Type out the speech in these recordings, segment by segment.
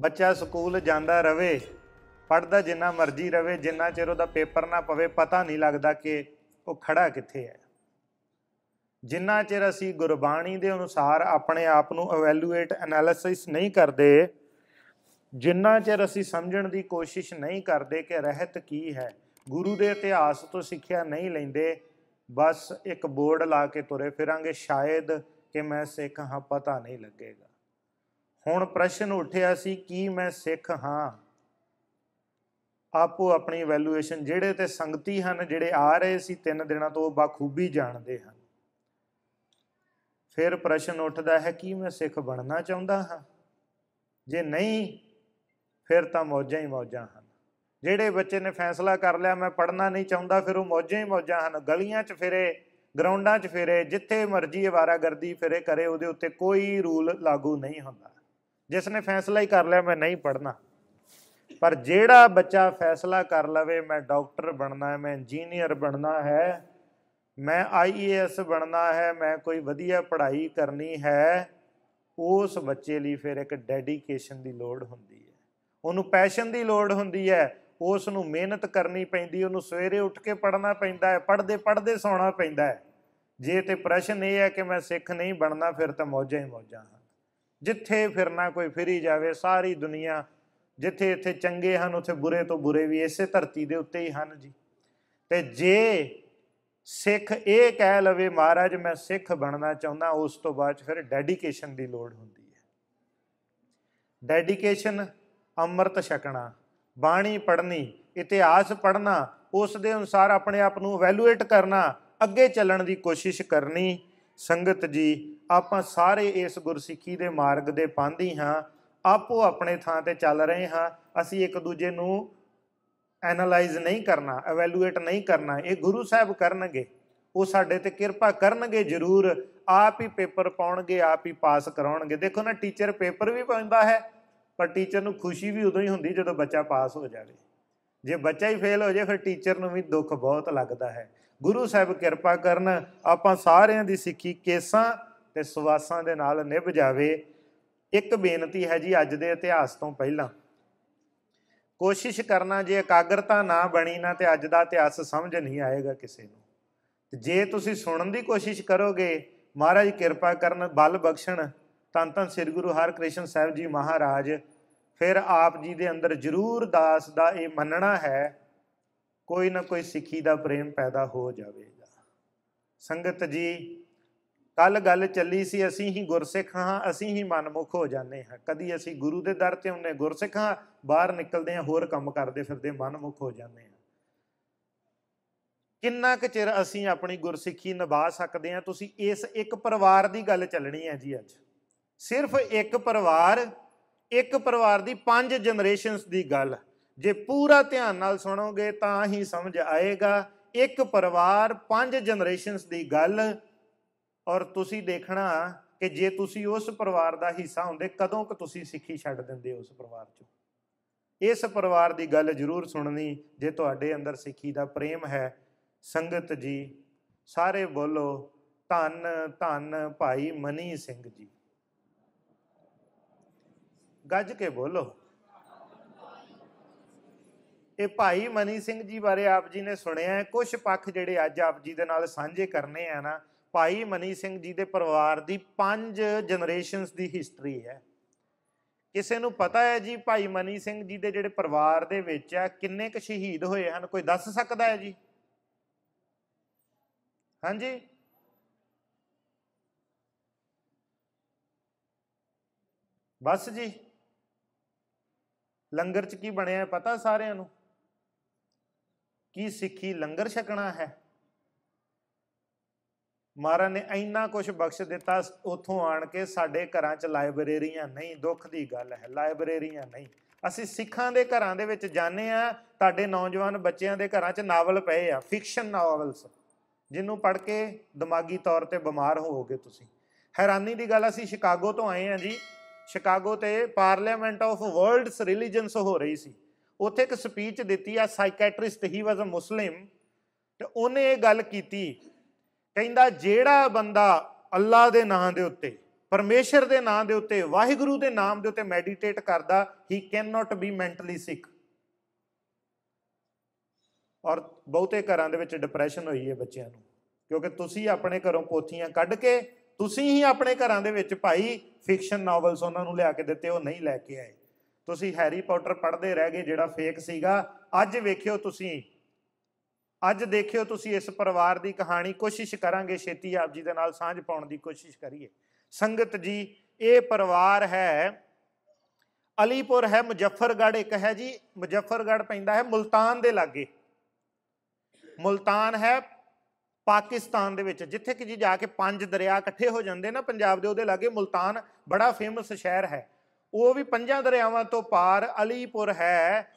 ਬੱਚਾ ਸਕੂਲ ਜਾਂਦਾ ਰਵੇ ਪੜਦਾ ਜਿੰਨਾ ਮਰਜ਼ੀ ਰਵੇ ਜਿੰਨਾ ਚਿਰ ਉਹਦਾ ਪੇਪਰ ਨਾ ਪਵੇ ਪਤਾ ਨਹੀਂ ਲੱਗਦਾ ਕਿ ਉਹ ਖੜਾ ਕਿੱਥੇ ਹੈ ਜਿੰਨਾ ਚਿਰ ਅਸੀਂ ਗੁਰਬਾਣੀ ਦੇ ਅਨੁਸਾਰ ਆਪਣੇ ਆਪ ਨੂੰ ਇਵੈਲੂਏਟ ਐਨਾਲਿਸਿਸ ਨਹੀਂ ਕਰਦੇ ਜਿੰਨਾ ਚਿਰ ਅਸੀਂ ਸਮਝਣ ਦੀ ਕੋਸ਼ਿਸ਼ ਨਹੀਂ ਕਰਦੇ ਕਿ ਰਹਿਤ ਕੀ ਹੈ ਗੁਰੂ ਦੇ ਇਤਿਹਾਸ ਤੋਂ ਸਿੱਖਿਆ ਨਹੀਂ ਲੈਂਦੇ ਬਸ ਇੱਕ ਬੋਰਡ ਲਾ ਕੇ ਤੁਰੇ ਫਿਰਾਂਗੇ ਸ਼ਾਇਦ ਕਿ ਮੈਂ ਸਿੱਖ ਹਾਂ ਪਤਾ ਨਹੀਂ ਲੱਗੇਗਾ ਹੁਣ ਪ੍ਰਸ਼ਨ ਉੱਠਿਆ ਸੀ ਕੀ ਮੈਂ ਸਿੱਖ ਹਾਂ ਆਪੋ ਆਪਣੀ ਵੈਲਿਊਏਸ਼ਨ ਜਿਹੜੇ ਤੇ ਸੰਗਤੀ ਹਨ ਜਿਹੜੇ ਆ ਰਹੇ ਸੀ ਤਿੰਨ ਦਿਨਾਂ ਤੋਂ ਉਹ ਬਾਖੂਬੀ ਜਾਣਦੇ ਹਨ ਫਿਰ ਪ੍ਰਸ਼ਨ ਉੱਠਦਾ ਹੈ ਕੀ ਮੈਂ ਸਿੱਖ ਬਣਨਾ ਚਾਹੁੰਦਾ ਹਾਂ ਜੇ ਨਹੀਂ ਫਿਰ ਤਾਂ ਮੌਜਾਂ ਹੀ ਮੌਜਾਂ ਹਨ ਜਿਹੜੇ ਬੱਚੇ ਨੇ ਫੈਸਲਾ ਕਰ ਲਿਆ ਮੈਂ ਪੜਨਾ ਨਹੀਂ ਚਾਹੁੰਦਾ ਫਿਰ ਉਹ ਮੌਜਾਂ ਹੀ ਮੌਜਾਂ ਹਨ ਗਲੀਆਂ 'ਚ ਫਿਰੇ ਗਰਾਊਂਡਾਂ 'ਚ ਫਿਰੇ ਜਿੱਥੇ ਮਰਜ਼ੀ ਆਵਾਰਾਗਰਦੀ ਫਿਰੇ ਕਰੇ ਉਹਦੇ ਉੱਤੇ ਕੋਈ ਰੂਲ ਲਾਗੂ ਨਹੀਂ ਹੁੰਦਾ ਜਿਸ ਨੇ ਫੈਸਲਾ ਹੀ ਕਰ ਲਿਆ ਮੈਂ ਨਹੀਂ ਪੜਨਾ ਪਰ ਜਿਹੜਾ ਬੱਚਾ ਫੈਸਲਾ ਕਰ ਲਵੇ ਮੈਂ ਡਾਕਟਰ ਬਣਨਾ ਹੈ ਮੈਂ ਇੰਜੀਨੀਅਰ ਬਣਨਾ ਹੈ ਮੈਂ ਆਈਏਐਸ ਬਣਨਾ ਹੈ ਮੈਂ ਕੋਈ ਵਧੀਆ ਪੜ੍ਹਾਈ ਕਰਨੀ ਹੈ ਉਸ ਬੱਚੇ ਲਈ ਫਿਰ ਇੱਕ ਡੈਡੀਕੇਸ਼ਨ ਦੀ ਲੋੜ ਹੁੰਦੀ ਹੈ ਉਹਨੂੰ ਪੈਸ਼ਨ ਦੀ ਲੋੜ ਹੁੰਦੀ ਹੈ ਉਸ ਨੂੰ ਮਿਹਨਤ ਕਰਨੀ ਪੈਂਦੀ ਉਹਨੂੰ ਸਵੇਰੇ ਉੱਠ ਕੇ ਪੜਨਾ ਪੈਂਦਾ ਹੈ ਪੜਦੇ ਪੜਦੇ ਸੌਣਾ ਪੈਂਦਾ ਹੈ ਜੇ ਤੇ ਪ੍ਰਸ਼ਨ ਇਹ ਹੈ ਕਿ ਮੈਂ ਸਿੱਖ ਨਹੀਂ ਬਣਨਾ ਫਿਰ ਤਾਂ ਮੌਜਾਂ ਹੀ ਮੌਜਾਂ ਜਿੱਥੇ ਫਿਰਨਾ ਕੋਈ ਫਿਰੀ ਜਾਵੇ ਸਾਰੀ ਦੁਨੀਆ ਜਿੱਥੇ ਇੱਥੇ ਚੰਗੇ ਹਨ ਉੱਥੇ ਬੁਰੇ ਤੋਂ ਬੁਰੇ ਵੀ ਇਸੇ ਧਰਤੀ ਦੇ ਉੱਤੇ ਹੀ ਹਨ ਜੀ ਤੇ ਜੇ ਸਿੱਖ ਇਹ ਕਹਿ ਲਵੇ ਮਹਾਰਾਜ ਮੈਂ ਸਿੱਖ ਬਣਨਾ ਚਾਹੁੰਦਾ ਉਸ ਤੋਂ ਬਾਅਦ ਫਿਰ ਡੈਡੀਕੇਸ਼ਨ ਦੀ ਲੋੜ ਹੁੰਦੀ ਹੈ ਡੈਡੀਕੇਸ਼ਨ ਅੰਮ੍ਰਿਤ ਛਕਣਾ ਬਾਣੀ ਪੜ੍ਹਨੀ ਇਤਿਹਾਸ ਪੜ੍ਹਨਾ ਉਸ ਦੇ ਅਨੁਸਾਰ ਆਪਣੇ ਆਪ ਨੂੰ ਵੈਲਿਊਏਟ ਕਰਨਾ ਅੱਗੇ ਚੱਲਣ ਦੀ ਕੋਸ਼ਿਸ਼ ਕਰਨੀ ਸੰਗਤ ਜੀ ਆਪਾਂ ਸਾਰੇ ਇਸ ਗੁਰਸਿੱਖੀ ਦੇ ਮਾਰਗ ਦੇ ਪਾੰਧੀ ਹਾਂ ਆਪੋ ਆਪਣੇ ਥਾਂ ਤੇ ਚੱਲ ਰਹੇ ਹਾਂ ਅਸੀਂ ਇੱਕ ਦੂਜੇ ਨੂੰ ਐਨਾਲਾਈਜ਼ ਨਹੀਂ ਕਰਨਾ ਇਵੈਲੂਏਟ ਨਹੀਂ ਕਰਨਾ ਇਹ ਗੁਰੂ ਸਾਹਿਬ ਕਰਨਗੇ ਉਹ ਸਾਡੇ ਤੇ ਕਿਰਪਾ ਕਰਨਗੇ ਜ਼ਰੂਰ ਆਪ ਹੀ ਪੇਪਰ ਪਾਉਣਗੇ ਆਪ ਹੀ ਪਾਸ ਕਰਾਉਣਗੇ ਦੇਖੋ ਨਾ ਟੀਚਰ ਪੇਪਰ ਵੀ ਪਾਉਂਦਾ ਹੈ ਪਰ ਟੀਚਰ ਨੂੰ ਖੁਸ਼ੀ ਵੀ ਉਦੋਂ ਹੀ ਹੁੰਦੀ ਜਦੋਂ ਬੱਚਾ ਪਾਸ ਹੋ ਜਾਵੇ ਜੇ ਬੱਚਾ ਹੀ ਫੇਲ ਹੋ ਜਾਏ ਫਿਰ ਟੀਚਰ ਨੂੰ ਵੀ ਦੁੱਖ ਬਹੁਤ ਲੱਗਦਾ ਹੈ ਗੁਰੂ ਸਾਹਿਬ ਕਿਰਪਾ ਕਰਨ ਆਪਾਂ ਸਾਰਿਆਂ ਦੀ ਸਿੱਖੀ ਕੇਸਾਂ ਤੇ ਸਵਾਸਾਂ ਦੇ ਨਾਲ ਨਿਭ ਜਾਵੇ ਇੱਕ ਬੇਨਤੀ ਹੈ ਜੀ ਅੱਜ ਦੇ ਇਤਿਹਾਸ ਤੋਂ ਪਹਿਲਾਂ ਕੋਸ਼ਿਸ਼ ਕਰਨਾ ਜੇ ਇਕਾਗਰਤਾ ਨਾ ਬਣੀ ਨਾ ਤੇ ਅੱਜ ਦਾ ਇਤਿਹਾਸ ਸਮਝ ਨਹੀਂ ਆਏਗਾ ਕਿਸੇ ਨੂੰ ਤੇ ਜੇ ਤੁਸੀਂ ਸੁਣਨ ਦੀ ਕੋਸ਼ਿਸ਼ ਕਰੋਗੇ ਮਹਾਰਾਜ ਕਿਰਪਾ ਕਰਨ ਬਲ ਬਖਸ਼ਣ ਤਨ ਤਨ ਸ੍ਰੀ ਗੁਰੂ ਹਰਿਕ੍ਰਿਸ਼ਨ ਸਾਹਿਬ ਜੀ ਮਹਾਰਾਜ ਫਿਰ ਆਪ ਜੀ ਦੇ ਅੰਦਰ ਜ਼ਰੂਰ ਦਾਸ ਦਾ ਇਹ ਮੰਨਣਾ ਹੈ ਕੋਈ ਨਾ ਕੋਈ ਸਿੱਖੀ ਦਾ ਪ੍ਰੇਮ ਪੈਦਾ ਹੋ ਜਾਵੇਗਾ ਸੰਗਤ ਜੀ ਕੱਲ ਗੱਲ ਚੱਲੀ ਸੀ ਅਸੀਂ ਹੀ ਗੁਰਸਿੱਖ ਹਾਂ ਅਸੀਂ ਹੀ ਮਨਮੁਖ ਹੋ ਜਾਂਦੇ ਹਾਂ ਕਦੀ ਅਸੀਂ ਗੁਰੂ ਦੇ ਦਰ ਤੇ ਹੁੰਨੇ ਗੁਰਸਿੱਖ ਹਾਂ ਬਾਹਰ ਨਿਕਲਦੇ ਹਾਂ ਹੋਰ ਕੰਮ ਕਰਦੇ ਫਿਰਦੇ ਮਨਮੁਖ ਹੋ ਜਾਂਦੇ ਹਾਂ ਕਿੰਨਾ ਕੁ ਚਿਰ ਅਸੀਂ ਆਪਣੀ ਗੁਰਸਿੱਖੀ ਨਿਭਾ ਸਕਦੇ ਹਾਂ ਤੁਸੀਂ ਇਸ ਇੱਕ ਪਰਿਵਾਰ ਦੀ ਗੱਲ ਚੱਲਣੀ ਹੈ ਜੀ ਅੱਜ ਸਿਰਫ ਇੱਕ ਪਰਿਵਾਰ ਇੱਕ ਪਰਿਵਾਰ ਦੀ ਪੰਜ ਜਨਰੇਸ਼ਨਸ ਦੀ ਗੱਲ ਜੇ ਪੂਰਾ ਧਿਆਨ ਨਾਲ ਸੁਣੋਗੇ ਤਾਂ ਹੀ ਸਮਝ ਆਏਗਾ ਇੱਕ ਪਰਿਵਾਰ ਪੰਜ ਜਨਰੇਸ਼ਨਸ ਦੀ ਗੱਲ ਔਰ ਤੁਸੀਂ ਦੇਖਣਾ ਕਿ ਜੇ ਤੁਸੀਂ ਉਸ ਪਰਿਵਾਰ ਦਾ ਹਿੱਸਾ ਹੁੰਦੇ ਕਦੋਂ ਕਿ ਤੁਸੀਂ ਸਿੱਖੀ ਛੱਡ ਦਿੰਦੇ ਉਸ ਪਰਿਵਾਰ ਚੋਂ ਇਸ ਪਰਿਵਾਰ ਦੀ ਗੱਲ ਜ਼ਰੂਰ ਸੁਣਨੀ ਜੇ ਤੁਹਾਡੇ ਅੰਦਰ ਸਿੱਖੀ ਦਾ ਪ੍ਰੇਮ ਹੈ ਸੰਗਤ ਜੀ ਸਾਰੇ ਬੋਲੋ ਧੰਨ ਧੰਨ ਭਾਈ ਮਨੀ ਸਿੰਘ ਜੀ ਗੱਜ ਕੇ ਬੋਲੋ ਇਹ ਭਾਈ ਮਨੀ ਸਿੰਘ ਜੀ ਬਾਰੇ ਆਪ ਜੀ ਨੇ ਸੁਣਿਆ ਹੈ ਕੁਝ ਪੱਖ ਜਿਹੜੇ ਅੱਜ ਆਪ ਜੀ ਦੇ ਨਾਲ ਸਾਂਝੇ ਕਰਨੇ ਆ ਨਾ ਭਾਈ ਮਨੀ ਸਿੰਘ ਜੀ ਦੇ ਪਰਿਵਾਰ ਦੀ ਪੰਜ ਜਨਰੇਸ਼ਨਸ ਦੀ ਹਿਸਟਰੀ ਹੈ ਕਿਸੇ ਨੂੰ ਪਤਾ ਹੈ ਜੀ ਭਾਈ ਮਨੀ ਸਿੰਘ ਜੀ ਦੇ ਜਿਹੜੇ ਪਰਿਵਾਰ ਦੇ ਵਿੱਚ ਆ ਕਿੰਨੇ ਕੁ ਸ਼ਹੀਦ ਹੋਏ ਹਨ ਕੋਈ ਦੱਸ ਸਕਦਾ ਹੈ ਜੀ ਹਾਂਜੀ ਬਸ ਜੀ ਲੰਗਰ ਚ ਕੀ ਬਣਿਆ ਪਤਾ ਸਾਰਿਆਂ ਨੂੰ ਕੀ ਸਿੱਖੀ ਲੰਗਰ ਛਕਣਾ ਹੈ ਮਹਾਰਾ ਨੇ ਇੰਨਾ ਕੁਝ ਬਖਸ਼ ਦਿੱਤਾ ਉਥੋਂ ਆਣ ਕੇ ਸਾਡੇ ਘਰਾਂ 'ਚ ਲਾਇਬ੍ਰੇਰੀਆਂ ਨਹੀਂ ਦੁੱਖ ਦੀ ਗੱਲ ਹੈ ਲਾਇਬ੍ਰੇਰੀਆਂ ਨਹੀਂ ਅਸੀਂ ਸਿੱਖਾਂ ਦੇ ਘਰਾਂ ਦੇ ਵਿੱਚ ਜਾਣੇ ਆ ਤੁਹਾਡੇ ਨੌਜਵਾਨ ਬੱਚਿਆਂ ਦੇ ਘਰਾਂ 'ਚ ਨਾਵਲ ਪਏ ਆ ਫਿਕਸ਼ਨ ਨਾਵਲਸ ਜਿਹਨੂੰ ਪੜ੍ਹ ਕੇ ਦਿਮਾਗੀ ਤੌਰ ਤੇ ਬਿਮਾਰ ਹੋਵੋਗੇ ਤੁਸੀਂ ਹੈਰਾਨੀ ਦੀ ਗੱਲ ਅਸੀਂ ਸ਼ਿਕਾਗੋ ਤੋਂ ਆਏ ਆ ਜੀ ਸ਼ਿਕਾਗੋ ਤੇ ਪਾਰਲੀਮੈਂਟ ਆਫ ਵਰਲਡਸ ਰਿਲੀਜੀਅਨਸ ਹੋ ਰਹੀ ਸੀ ਉੱਥੇ ਇੱਕ ਸਪੀਚ ਦਿੱਤੀ ਆ ਸਾਈਕੈਟ੍ਰਿਸਟ ਹੀ ਵਾਸ ਅ ਮੁਸਲਿਮ ਤੇ ਉਹਨੇ ਇਹ ਗੱਲ ਕੀਤੀ ਕਹਿੰਦਾ ਜਿਹੜਾ ਬੰਦਾ ਅੱਲਾ ਦੇ ਨਾਂ ਦੇ ਉੱਤੇ ਪਰਮੇਸ਼ਰ ਦੇ ਨਾਂ ਦੇ ਉੱਤੇ ਵਾਹਿਗੁਰੂ ਦੇ ਨਾਮ ਦੇ ਉੱਤੇ ਮੈਡੀਟੇਟ ਕਰਦਾ ਹੀ can not be mentally sick ਔਰ ਬਹੁਤੇ ਘਰਾਂ ਦੇ ਵਿੱਚ ਡਿਪਰੈਸ਼ਨ ਹੋਈ ਹੈ ਬੱਚਿਆਂ ਨੂੰ ਕਿਉਂਕਿ ਤੁਸੀਂ ਆਪਣੇ ਘਰੋਂ ਪੋਥੀਆਂ ਕੱਢ ਕੇ ਤੁਸੀਂ ਹੀ ਆਪਣੇ ਘਰਾਂ ਦੇ ਵਿੱਚ ਭਾਈ ਫਿਕਸ਼ਨ ਨਾਵਲਸ ਉਹਨਾਂ ਨੂੰ ਲਿਆ ਕੇ ਦਿੱਤੇ ਉਹ ਨਹੀਂ ਲੈ ਕੇ ਆਏ ਤੁਸੀਂ ਹੈਰੀ ਪੋਟਰ ਪੜ੍ਹਦੇ ਰਹਿ ਗਏ ਜਿਹੜਾ ਫੇਕ ਸੀਗਾ ਅੱਜ ਵੇਖਿਓ ਤੁਸੀਂ ਅੱਜ ਦੇਖਿਓ ਤੁਸੀਂ ਇਸ ਪਰਿਵਾਰ ਦੀ ਕਹਾਣੀ ਕੋਸ਼ਿਸ਼ ਕਰਾਂਗੇ ਛੇਤੀ ਆਪ ਜੀ ਦੇ ਨਾਲ ਸਾਂਝ ਪਾਉਣ ਦੀ ਕੋਸ਼ਿਸ਼ ਕਰੀਏ ਸੰਗਤ ਜੀ ਇਹ ਪਰਿਵਾਰ ਹੈ ਅਲੀਪੁਰ ਹੈ ਮੁਜ਼ੱਫਰਗੜ੍ਹ ਇੱਕ ਹੈ ਜੀ ਮੁਜ਼ੱਫਰਗੜ੍ਹ ਪੈਂਦਾ ਹੈ ਮਲਤਾਨ ਦੇ ਲਾਗੇ ਮਲਤਾਨ ਹੈ ਪਾਕਿਸਤਾਨ ਦੇ ਵਿੱਚ ਜਿੱਥੇ ਕਿ ਜੀ ਜਾ ਕੇ ਪੰਜ ਦਰਿਆ ਇਕੱਠੇ ਹੋ ਜਾਂਦੇ ਨਾ ਪੰਜਾਬ ਦੇ ਉਹਦੇ ਲਾਗੇ ਮਲਤਾਨ ਬੜਾ ਫੇਮਸ ਸ਼ਹਿਰ ਹੈ ਉਹ ਵੀ ਪੰਜਾਂ ਦਰਿਆਵਾਂ ਤੋਂ ਪਾਰ ਅਲੀਪੁਰ ਹੈ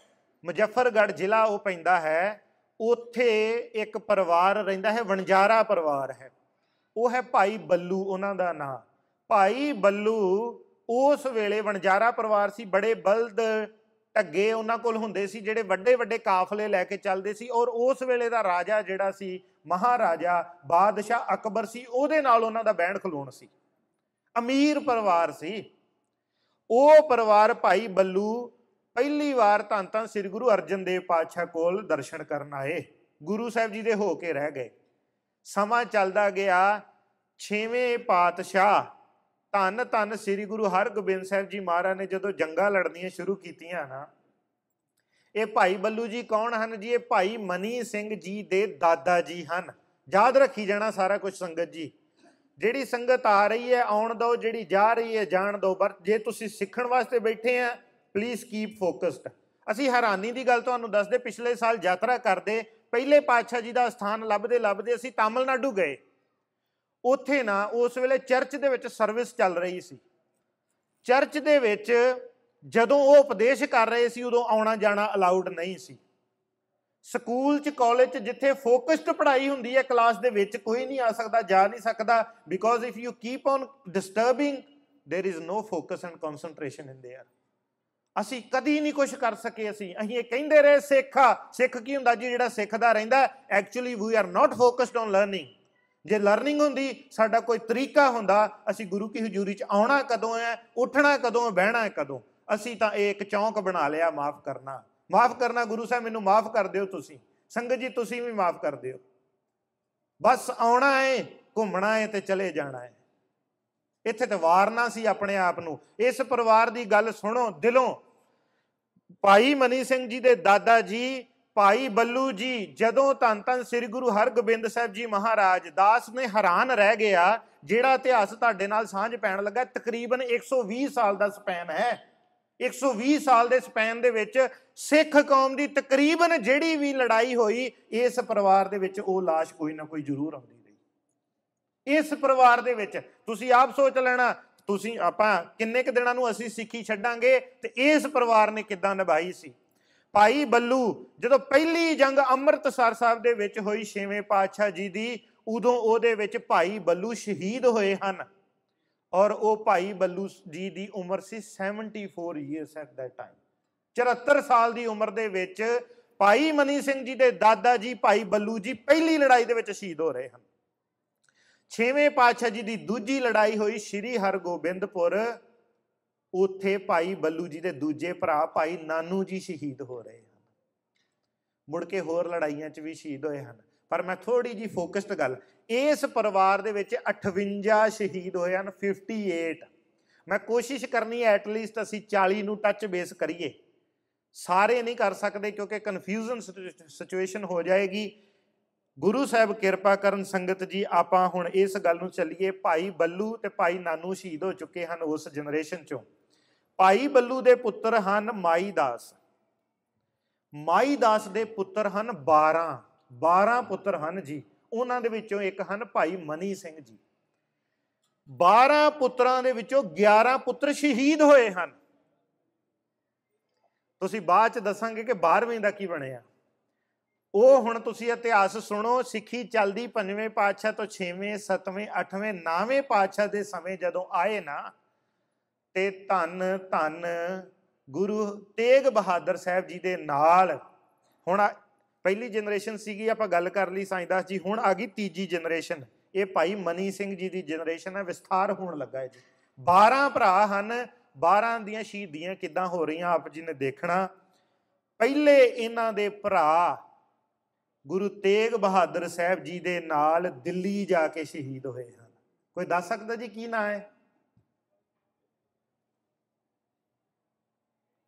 ਮੁਜ਼ਫਰਗੜ ਜ਼ਿਲ੍ਹਾ ਉਹ ਪੈਂਦਾ ਹੈ ਉੱਥੇ ਇੱਕ ਪਰਿਵਾਰ ਰਹਿੰਦਾ ਹੈ ਵਣਜਾਰਾ ਪਰਿਵਾਰ ਹੈ ਉਹ ਹੈ ਭਾਈ ਬੱਲੂ ਉਹਨਾਂ ਦਾ ਨਾਮ ਭਾਈ ਬੱਲੂ ਉਸ ਵੇਲੇ ਵਣਜਾਰਾ ਪਰਿਵਾਰ ਸੀ ਬੜੇ ਬਲਦ ਟੱਗੇ ਉਹਨਾਂ ਕੋਲ ਹੁੰਦੇ ਸੀ ਜਿਹੜੇ ਵੱਡੇ ਵੱਡੇ ਕਾਫਲੇ ਲੈ ਕੇ ਚੱਲਦੇ ਸੀ ਔਰ ਉਸ ਵੇਲੇ ਦਾ ਰਾਜਾ ਜਿਹੜਾ ਸੀ ਮਹਾਰਾਜਾ ਬਾਦਸ਼ਾਹ ਅਕਬਰ ਸੀ ਉਹਦੇ ਨਾਲ ਉਹਨਾਂ ਦਾ ਬੈਣ ਖਲੋਣ ਸੀ ਅਮੀਰ ਪਰਿਵਾਰ ਸੀ ਉਹ ਪਰਿਵਾਰ ਭਾਈ ਬੱਲੂ ਪਹਿਲੀ ਵਾਰ ਤਾਂ ਤਾਂ ਸ੍ਰੀ ਗੁਰੂ ਅਰਜਨ ਦੇਵ ਪਾਤਸ਼ਾਹ ਕੋਲ ਦਰਸ਼ਨ ਕਰਨ ਆਏ ਗੁਰੂ ਸਾਹਿਬ ਜੀ ਦੇ ਹੋ ਕੇ ਰਹਿ ਗਏ ਸਮਾਂ ਚੱਲਦਾ ਗਿਆ 6ਵੇਂ ਪਾਤਸ਼ਾਹ ਧੰਨ ਧੰਨ ਸ੍ਰੀ ਗੁਰੂ ਹਰਗੋਬਿੰਦ ਸਾਹਿਬ ਜੀ ਮਹਾਰਾਜ ਨੇ ਜਦੋਂ ਜੰਗਾਂ ਲੜਨੀਆਂ ਸ਼ੁਰੂ ਕੀਤੀਆਂ ਨਾ ਇਹ ਭਾਈ ਬੱਲੂ ਜੀ ਕੌਣ ਹਨ ਜੀ ਇਹ ਭਾਈ ਮਨੀ ਸਿੰਘ ਜੀ ਦੇ ਦਾਦਾ ਜੀ ਹਨ ਯਾਦ ਰੱਖੀ ਜਾਣਾ ਸਾਰਾ ਕੁਝ ਸੰਗਤ ਜੀ ਜਿਹੜੀ ਸੰਗਤ ਆ ਰਹੀ ਹੈ ਆਉਣ ਦੋ ਜਿਹੜੀ ਜਾ ਰਹੀ ਹੈ ਜਾਣ ਦੋ ਪਰ ਜੇ ਤੁਸੀਂ ਸਿੱਖਣ ਵਾਸਤੇ ਬੈਠੇ ਆ ਪਲੀਜ਼ ਕੀਪ ਫੋਕਸਡ ਅਸੀਂ ਹੈਰਾਨੀ ਦੀ ਗੱਲ ਤੁਹਾਨੂੰ ਦੱਸਦੇ ਪਿਛਲੇ ਸਾਲ ਯਾਤਰਾ ਕਰਦੇ ਪਹਿਲੇ ਪਾਤਸ਼ਾਹ ਜੀ ਦਾ ਸਥਾਨ ਲੱਭਦੇ ਲੱਭਦੇ ਅਸੀਂ ਤਾਮਿਲਨਾਡੂ ਗਏ ਉੱਥੇ ਨਾ ਉਸ ਵੇਲੇ ਚਰਚ ਦੇ ਵਿੱਚ ਸਰਵਿਸ ਚੱਲ ਰਹੀ ਸੀ ਚਰਚ ਦੇ ਵਿੱਚ ਜਦੋਂ ਉਹ ਉਪਦੇਸ਼ ਕਰ ਰਹੇ ਸੀ ਉਦੋਂ ਆਉਣਾ ਜਾਣਾ ਅਲਾਉਡ ਨਹੀਂ ਸੀ ਸਕੂਲ ਚ ਕਾਲਜ ਚ ਜਿੱਥੇ ਫੋਕਸਡ ਪੜ੍ਹਾਈ ਹੁੰਦੀ ਹੈ ਕਲਾਸ ਦੇ ਵਿੱਚ ਕੋਈ ਨਹੀਂ ਆ ਸਕਦਾ ਜਾ ਨਹੀਂ ਸਕਦਾ because if you keep on disturbing there is no focus and concentration in there ਅਸੀਂ ਕਦੀ ਨਹੀਂ ਕੁਝ ਕਰ ਸਕੇ ਅਸੀਂ ਅਸੀਂ ਇਹ ਕਹਿੰਦੇ ਰਹੇ ਸਿੱਖਾ ਸਿੱਖ ਕੀ ਹੁੰਦਾ ਜੀ ਜਿਹੜਾ ਸਿੱਖਦਾ ਰਹਿੰਦਾ actually we are not focused on learning ਜੇ ਲਰਨਿੰਗ ਹੁੰਦੀ ਸਾਡਾ ਕੋਈ ਤਰੀਕਾ ਹੁੰਦਾ ਅਸੀਂ ਗੁਰੂ ਕੀ ਹਜ਼ੂਰੀ 'ਚ ਆਉਣਾ ਕਦੋਂ ਹੈ ਉੱਠਣਾ ਕਦੋਂ ਹੈ ਬਹਿਣਾ ਕਦੋਂ ਅਸੀਂ ਤਾਂ ਇਹ ਇੱਕ ਚੌਂਕ ਬਣਾ ਲਿਆ ਮਾਫ ਕਰਨਾ ਮਾਫ ਕਰਨਾ ਗੁਰੂ ਸਾਹਿਬ ਮੈਨੂੰ ਮਾਫ ਕਰ ਦਿਓ ਤੁਸੀਂ ਸੰਗਤ ਜੀ ਤੁਸੀਂ ਵੀ ਮਾਫ ਕਰ ਦਿਓ ਬਸ ਆਉਣਾ ਹੈ ਘੁੰਮਣਾ ਹੈ ਤੇ ਚਲੇ ਜਾਣਾ ਹੈ ਇੱਥੇ ਤੇ ਵਾਰਨਾ ਸੀ ਆਪਣੇ ਆਪ ਨੂੰ ਇਸ ਪਰਿਵਾਰ ਦੀ ਗੱਲ ਸੁਣੋ ਦਿਲੋਂ ਭਾਈ ਮਨੀ ਸਿੰਘ ਜੀ ਦੇ ਦਾਦਾ ਜੀ ਭਾਈ ਬੱਲੂ ਜੀ ਜਦੋਂ ਤਨ ਤਨ ਸ੍ਰੀ ਗੁਰੂ ਹਰਗੋਬਿੰਦ ਸਾਹਿਬ ਜੀ ਮਹਾਰਾਜ ਦਾਸ ਨੇ ਹੈਰਾਨ ਰਹਿ ਗਿਆ ਜਿਹੜਾ ਇਤਿਹਾਸ ਤੁਹਾਡੇ ਨਾਲ ਸਾਂਝ ਪੈਣ ਲੱਗਾ ਤਕਰੀਬਨ 120 ਸਾਲ ਦਾ ਸਪੈਨ ਹੈ 120 ਸਾਲ ਦੇ ਸਪੈਨ ਦੇ ਵਿੱਚ ਸਿੱਖ ਕੌਮ ਦੀ ਤਕਰੀਬਨ ਜਿਹੜੀ ਵੀ ਲੜਾਈ ਹੋਈ ਇਸ ਪਰਿਵਾਰ ਦੇ ਵਿੱਚ ਉਹ লাশ ਕੋਈ ਨਾ ਕੋਈ ਜ਼ਰੂਰ ਆਉਂਦੀ ਰਹੀ ਇਸ ਪਰਿਵਾਰ ਦੇ ਵਿੱਚ ਤੁਸੀਂ ਆਪ ਸੋਚ ਲੈਣਾ ਤੁਸੀਂ ਆਪਾਂ ਕਿੰਨੇ ਕੁ ਦਿਨਾਂ ਨੂੰ ਅਸੀਂ ਸਿੱਖੀ ਛੱਡਾਂਗੇ ਤੇ ਇਸ ਪਰਿਵਾਰ ਨੇ ਕਿੱਦਾਂ ਨਿਭਾਈ ਸੀ ਭਾਈ ਬੱਲੂ ਜਦੋਂ ਪਹਿਲੀ ਜੰਗ ਅੰਮ੍ਰਿਤਸਰ ਸਾਹਿਬ ਦੇ ਵਿੱਚ ਹੋਈ ਛੇਵੇਂ ਪਾਤਸ਼ਾਹ ਜੀ ਦੀ ਉਦੋਂ ਉਹਦੇ ਵਿੱਚ ਭਾਈ ਬੱਲੂ ਸ਼ਹੀਦ ਹੋਏ ਹਨ ਔਰ ਉਹ ਭਾਈ ਬੱਲੂ ਜੀ ਦੀ ਉਮਰ ਸੀ 74 ਇਅਰਸ ਐਟ ਦੈਟ ਟਾਈਮ 74 ਸਾਲ ਦੀ ਉਮਰ ਦੇ ਵਿੱਚ ਭਾਈ ਮਨੀ ਸਿੰਘ ਜੀ ਦੇ ਦਾਦਾ ਜੀ ਭਾਈ ਬੱਲੂ ਜੀ ਪਹਿਲੀ ਲੜਾਈ ਦੇ ਵਿੱਚ ਸ਼ਹੀਦ ਹੋ ਰਹੇ ਹਨ 6ਵੇਂ ਪਾਤਸ਼ਾਹ ਜੀ ਦੀ ਦੂਜੀ ਲੜਾਈ ਹੋਈ ਸ੍ਰੀ ਹਰਗੋਬਿੰਦਪੁਰ ਉੱਥੇ ਭਾਈ ਬੱਲੂ ਜੀ ਦੇ ਦੂਜੇ ਭਰਾ ਭਾਈ ਨਾਨੂ ਜੀ ਸ਼ਹੀਦ ਹੋ ਰਹੇ ਹਨ ਮੁੜ ਕੇ ਹੋਰ ਲੜਾਈਆਂ 'ਚ ਵੀ ਸ਼ਹੀਦ ਹੋਏ ਹਨ ਪਰ ਮੈਂ ਥੋੜੀ ਜੀ ਫੋਕਸਡ ਗੱਲ ਇਸ ਪਰਿਵਾਰ ਦੇ ਵਿੱਚ 58 ਸ਼ਹੀਦ ਹੋਏ ਹਨ 58 ਮੈਂ ਕੋਸ਼ਿਸ਼ ਕਰਨੀ ਐ ਐਟ ਲੀਸਟ ਅਸੀਂ 40 ਨੂੰ ਟੱਚ ਬੇਸ ਕਰੀਏ ਸਾਰੇ ਨਹੀਂ ਕਰ ਸਕਦੇ ਕਿਉਂਕਿ ਕਨਫਿਊਜ਼ਨ ਸਿਚੁਏਸ਼ਨ ਹੋ ਜਾਏਗੀ ਗੁਰੂ ਸਾਹਿਬ ਕਿਰਪਾ ਕਰਨ ਸੰਗਤ ਜੀ ਆਪਾਂ ਹੁਣ ਇਸ ਗੱਲ ਨੂੰ ਚੱਲੀਏ ਭਾਈ ਬੱਲੂ ਤੇ ਭਾਈ ਨਾਨੂ ਸ਼ਹੀਦ ਹੋ ਚੁੱਕੇ ਹਨ ਉਸ ਜਨਰੇਸ਼ਨ ਚੋਂ ਭਾਈ ਬੱਲੂ ਦੇ ਪੁੱਤਰ ਹਨ ਮਾਈ ਦਾਸ ਮਾਈ ਦਾਸ ਦੇ ਪੁੱਤਰ ਹਨ 12 12 ਪੁੱਤਰ ਹਨ ਜੀ ਉਹਨਾਂ ਦੇ ਵਿੱਚੋਂ ਇੱਕ ਹਨ ਭਾਈ ਮਨੀ ਸਿੰਘ ਜੀ 12 ਪੁੱਤਰਾਂ ਦੇ ਵਿੱਚੋਂ 11 ਪੁੱਤਰ ਸ਼ਹੀਦ ਹੋਏ ਹਨ ਤੁਸੀਂ ਬਾਅਦ ਚ ਦੱਸਾਂਗੇ ਕਿ 12ਵੇਂ ਦਾ ਕੀ ਬਣਿਆ ਉਹ ਹੁਣ ਤੁਸੀਂ ਇਤਿਹਾਸ ਸੁਣੋ ਸਿੱਖੀ ਚੱਲਦੀ ਪੰਜਵੇਂ ਪਾਤਸ਼ਾਹ ਤੋਂ 6ਵੇਂ 7ਵੇਂ 8ਵੇਂ 9ਵੇਂ ਪਾਤਸ਼ਾਹ ਦੇ ਸਮੇਂ ਜਦੋਂ ਆਏ ਨਾ ਤੇ ਧੰਨ ਧੰਨ ਗੁਰੂ ਤੇਗ ਬਹਾਦਰ ਸਾਹਿਬ ਜੀ ਦੇ ਨਾਲ ਹੁਣ ਪਹਿਲੀ ਜਨਰੇਸ਼ਨ ਸੀਗੀ ਆਪਾਂ ਗੱਲ ਕਰ ਲਈ ਸਾਈਂ ਦਾਸ ਜੀ ਹੁਣ ਆ ਗਈ ਤੀਜੀ ਜਨਰੇਸ਼ਨ ਇਹ ਭਾਈ ਮਨੀ ਸਿੰਘ ਜੀ ਦੀ ਜਨਰੇਸ਼ਨ ਹੈ ਵਿਸਥਾਰ ਹੋਣ ਲੱਗਾ ਹੈ ਜੀ 12 ਭਰਾ ਹਨ 12 ਦੀਆਂ ਸ਼ਹੀਦੀਆਂ ਕਿੱਦਾਂ ਹੋ ਰਹੀਆਂ ਆਪ ਜੀ ਨੇ ਦੇਖਣਾ ਪਹਿਲੇ ਇਹਨਾਂ ਦੇ ਭਰਾ ਗੁਰੂ ਤੇਗ ਬਹਾਦਰ ਸਾਹਿਬ ਜੀ ਦੇ ਨਾਲ ਦਿੱਲੀ ਜਾ ਕੇ ਸ਼ਹੀਦ ਹੋਏ ਹਨ ਕੋਈ ਦੱਸ ਸਕਦਾ ਜੀ ਕੀ ਨਾਮ ਹੈ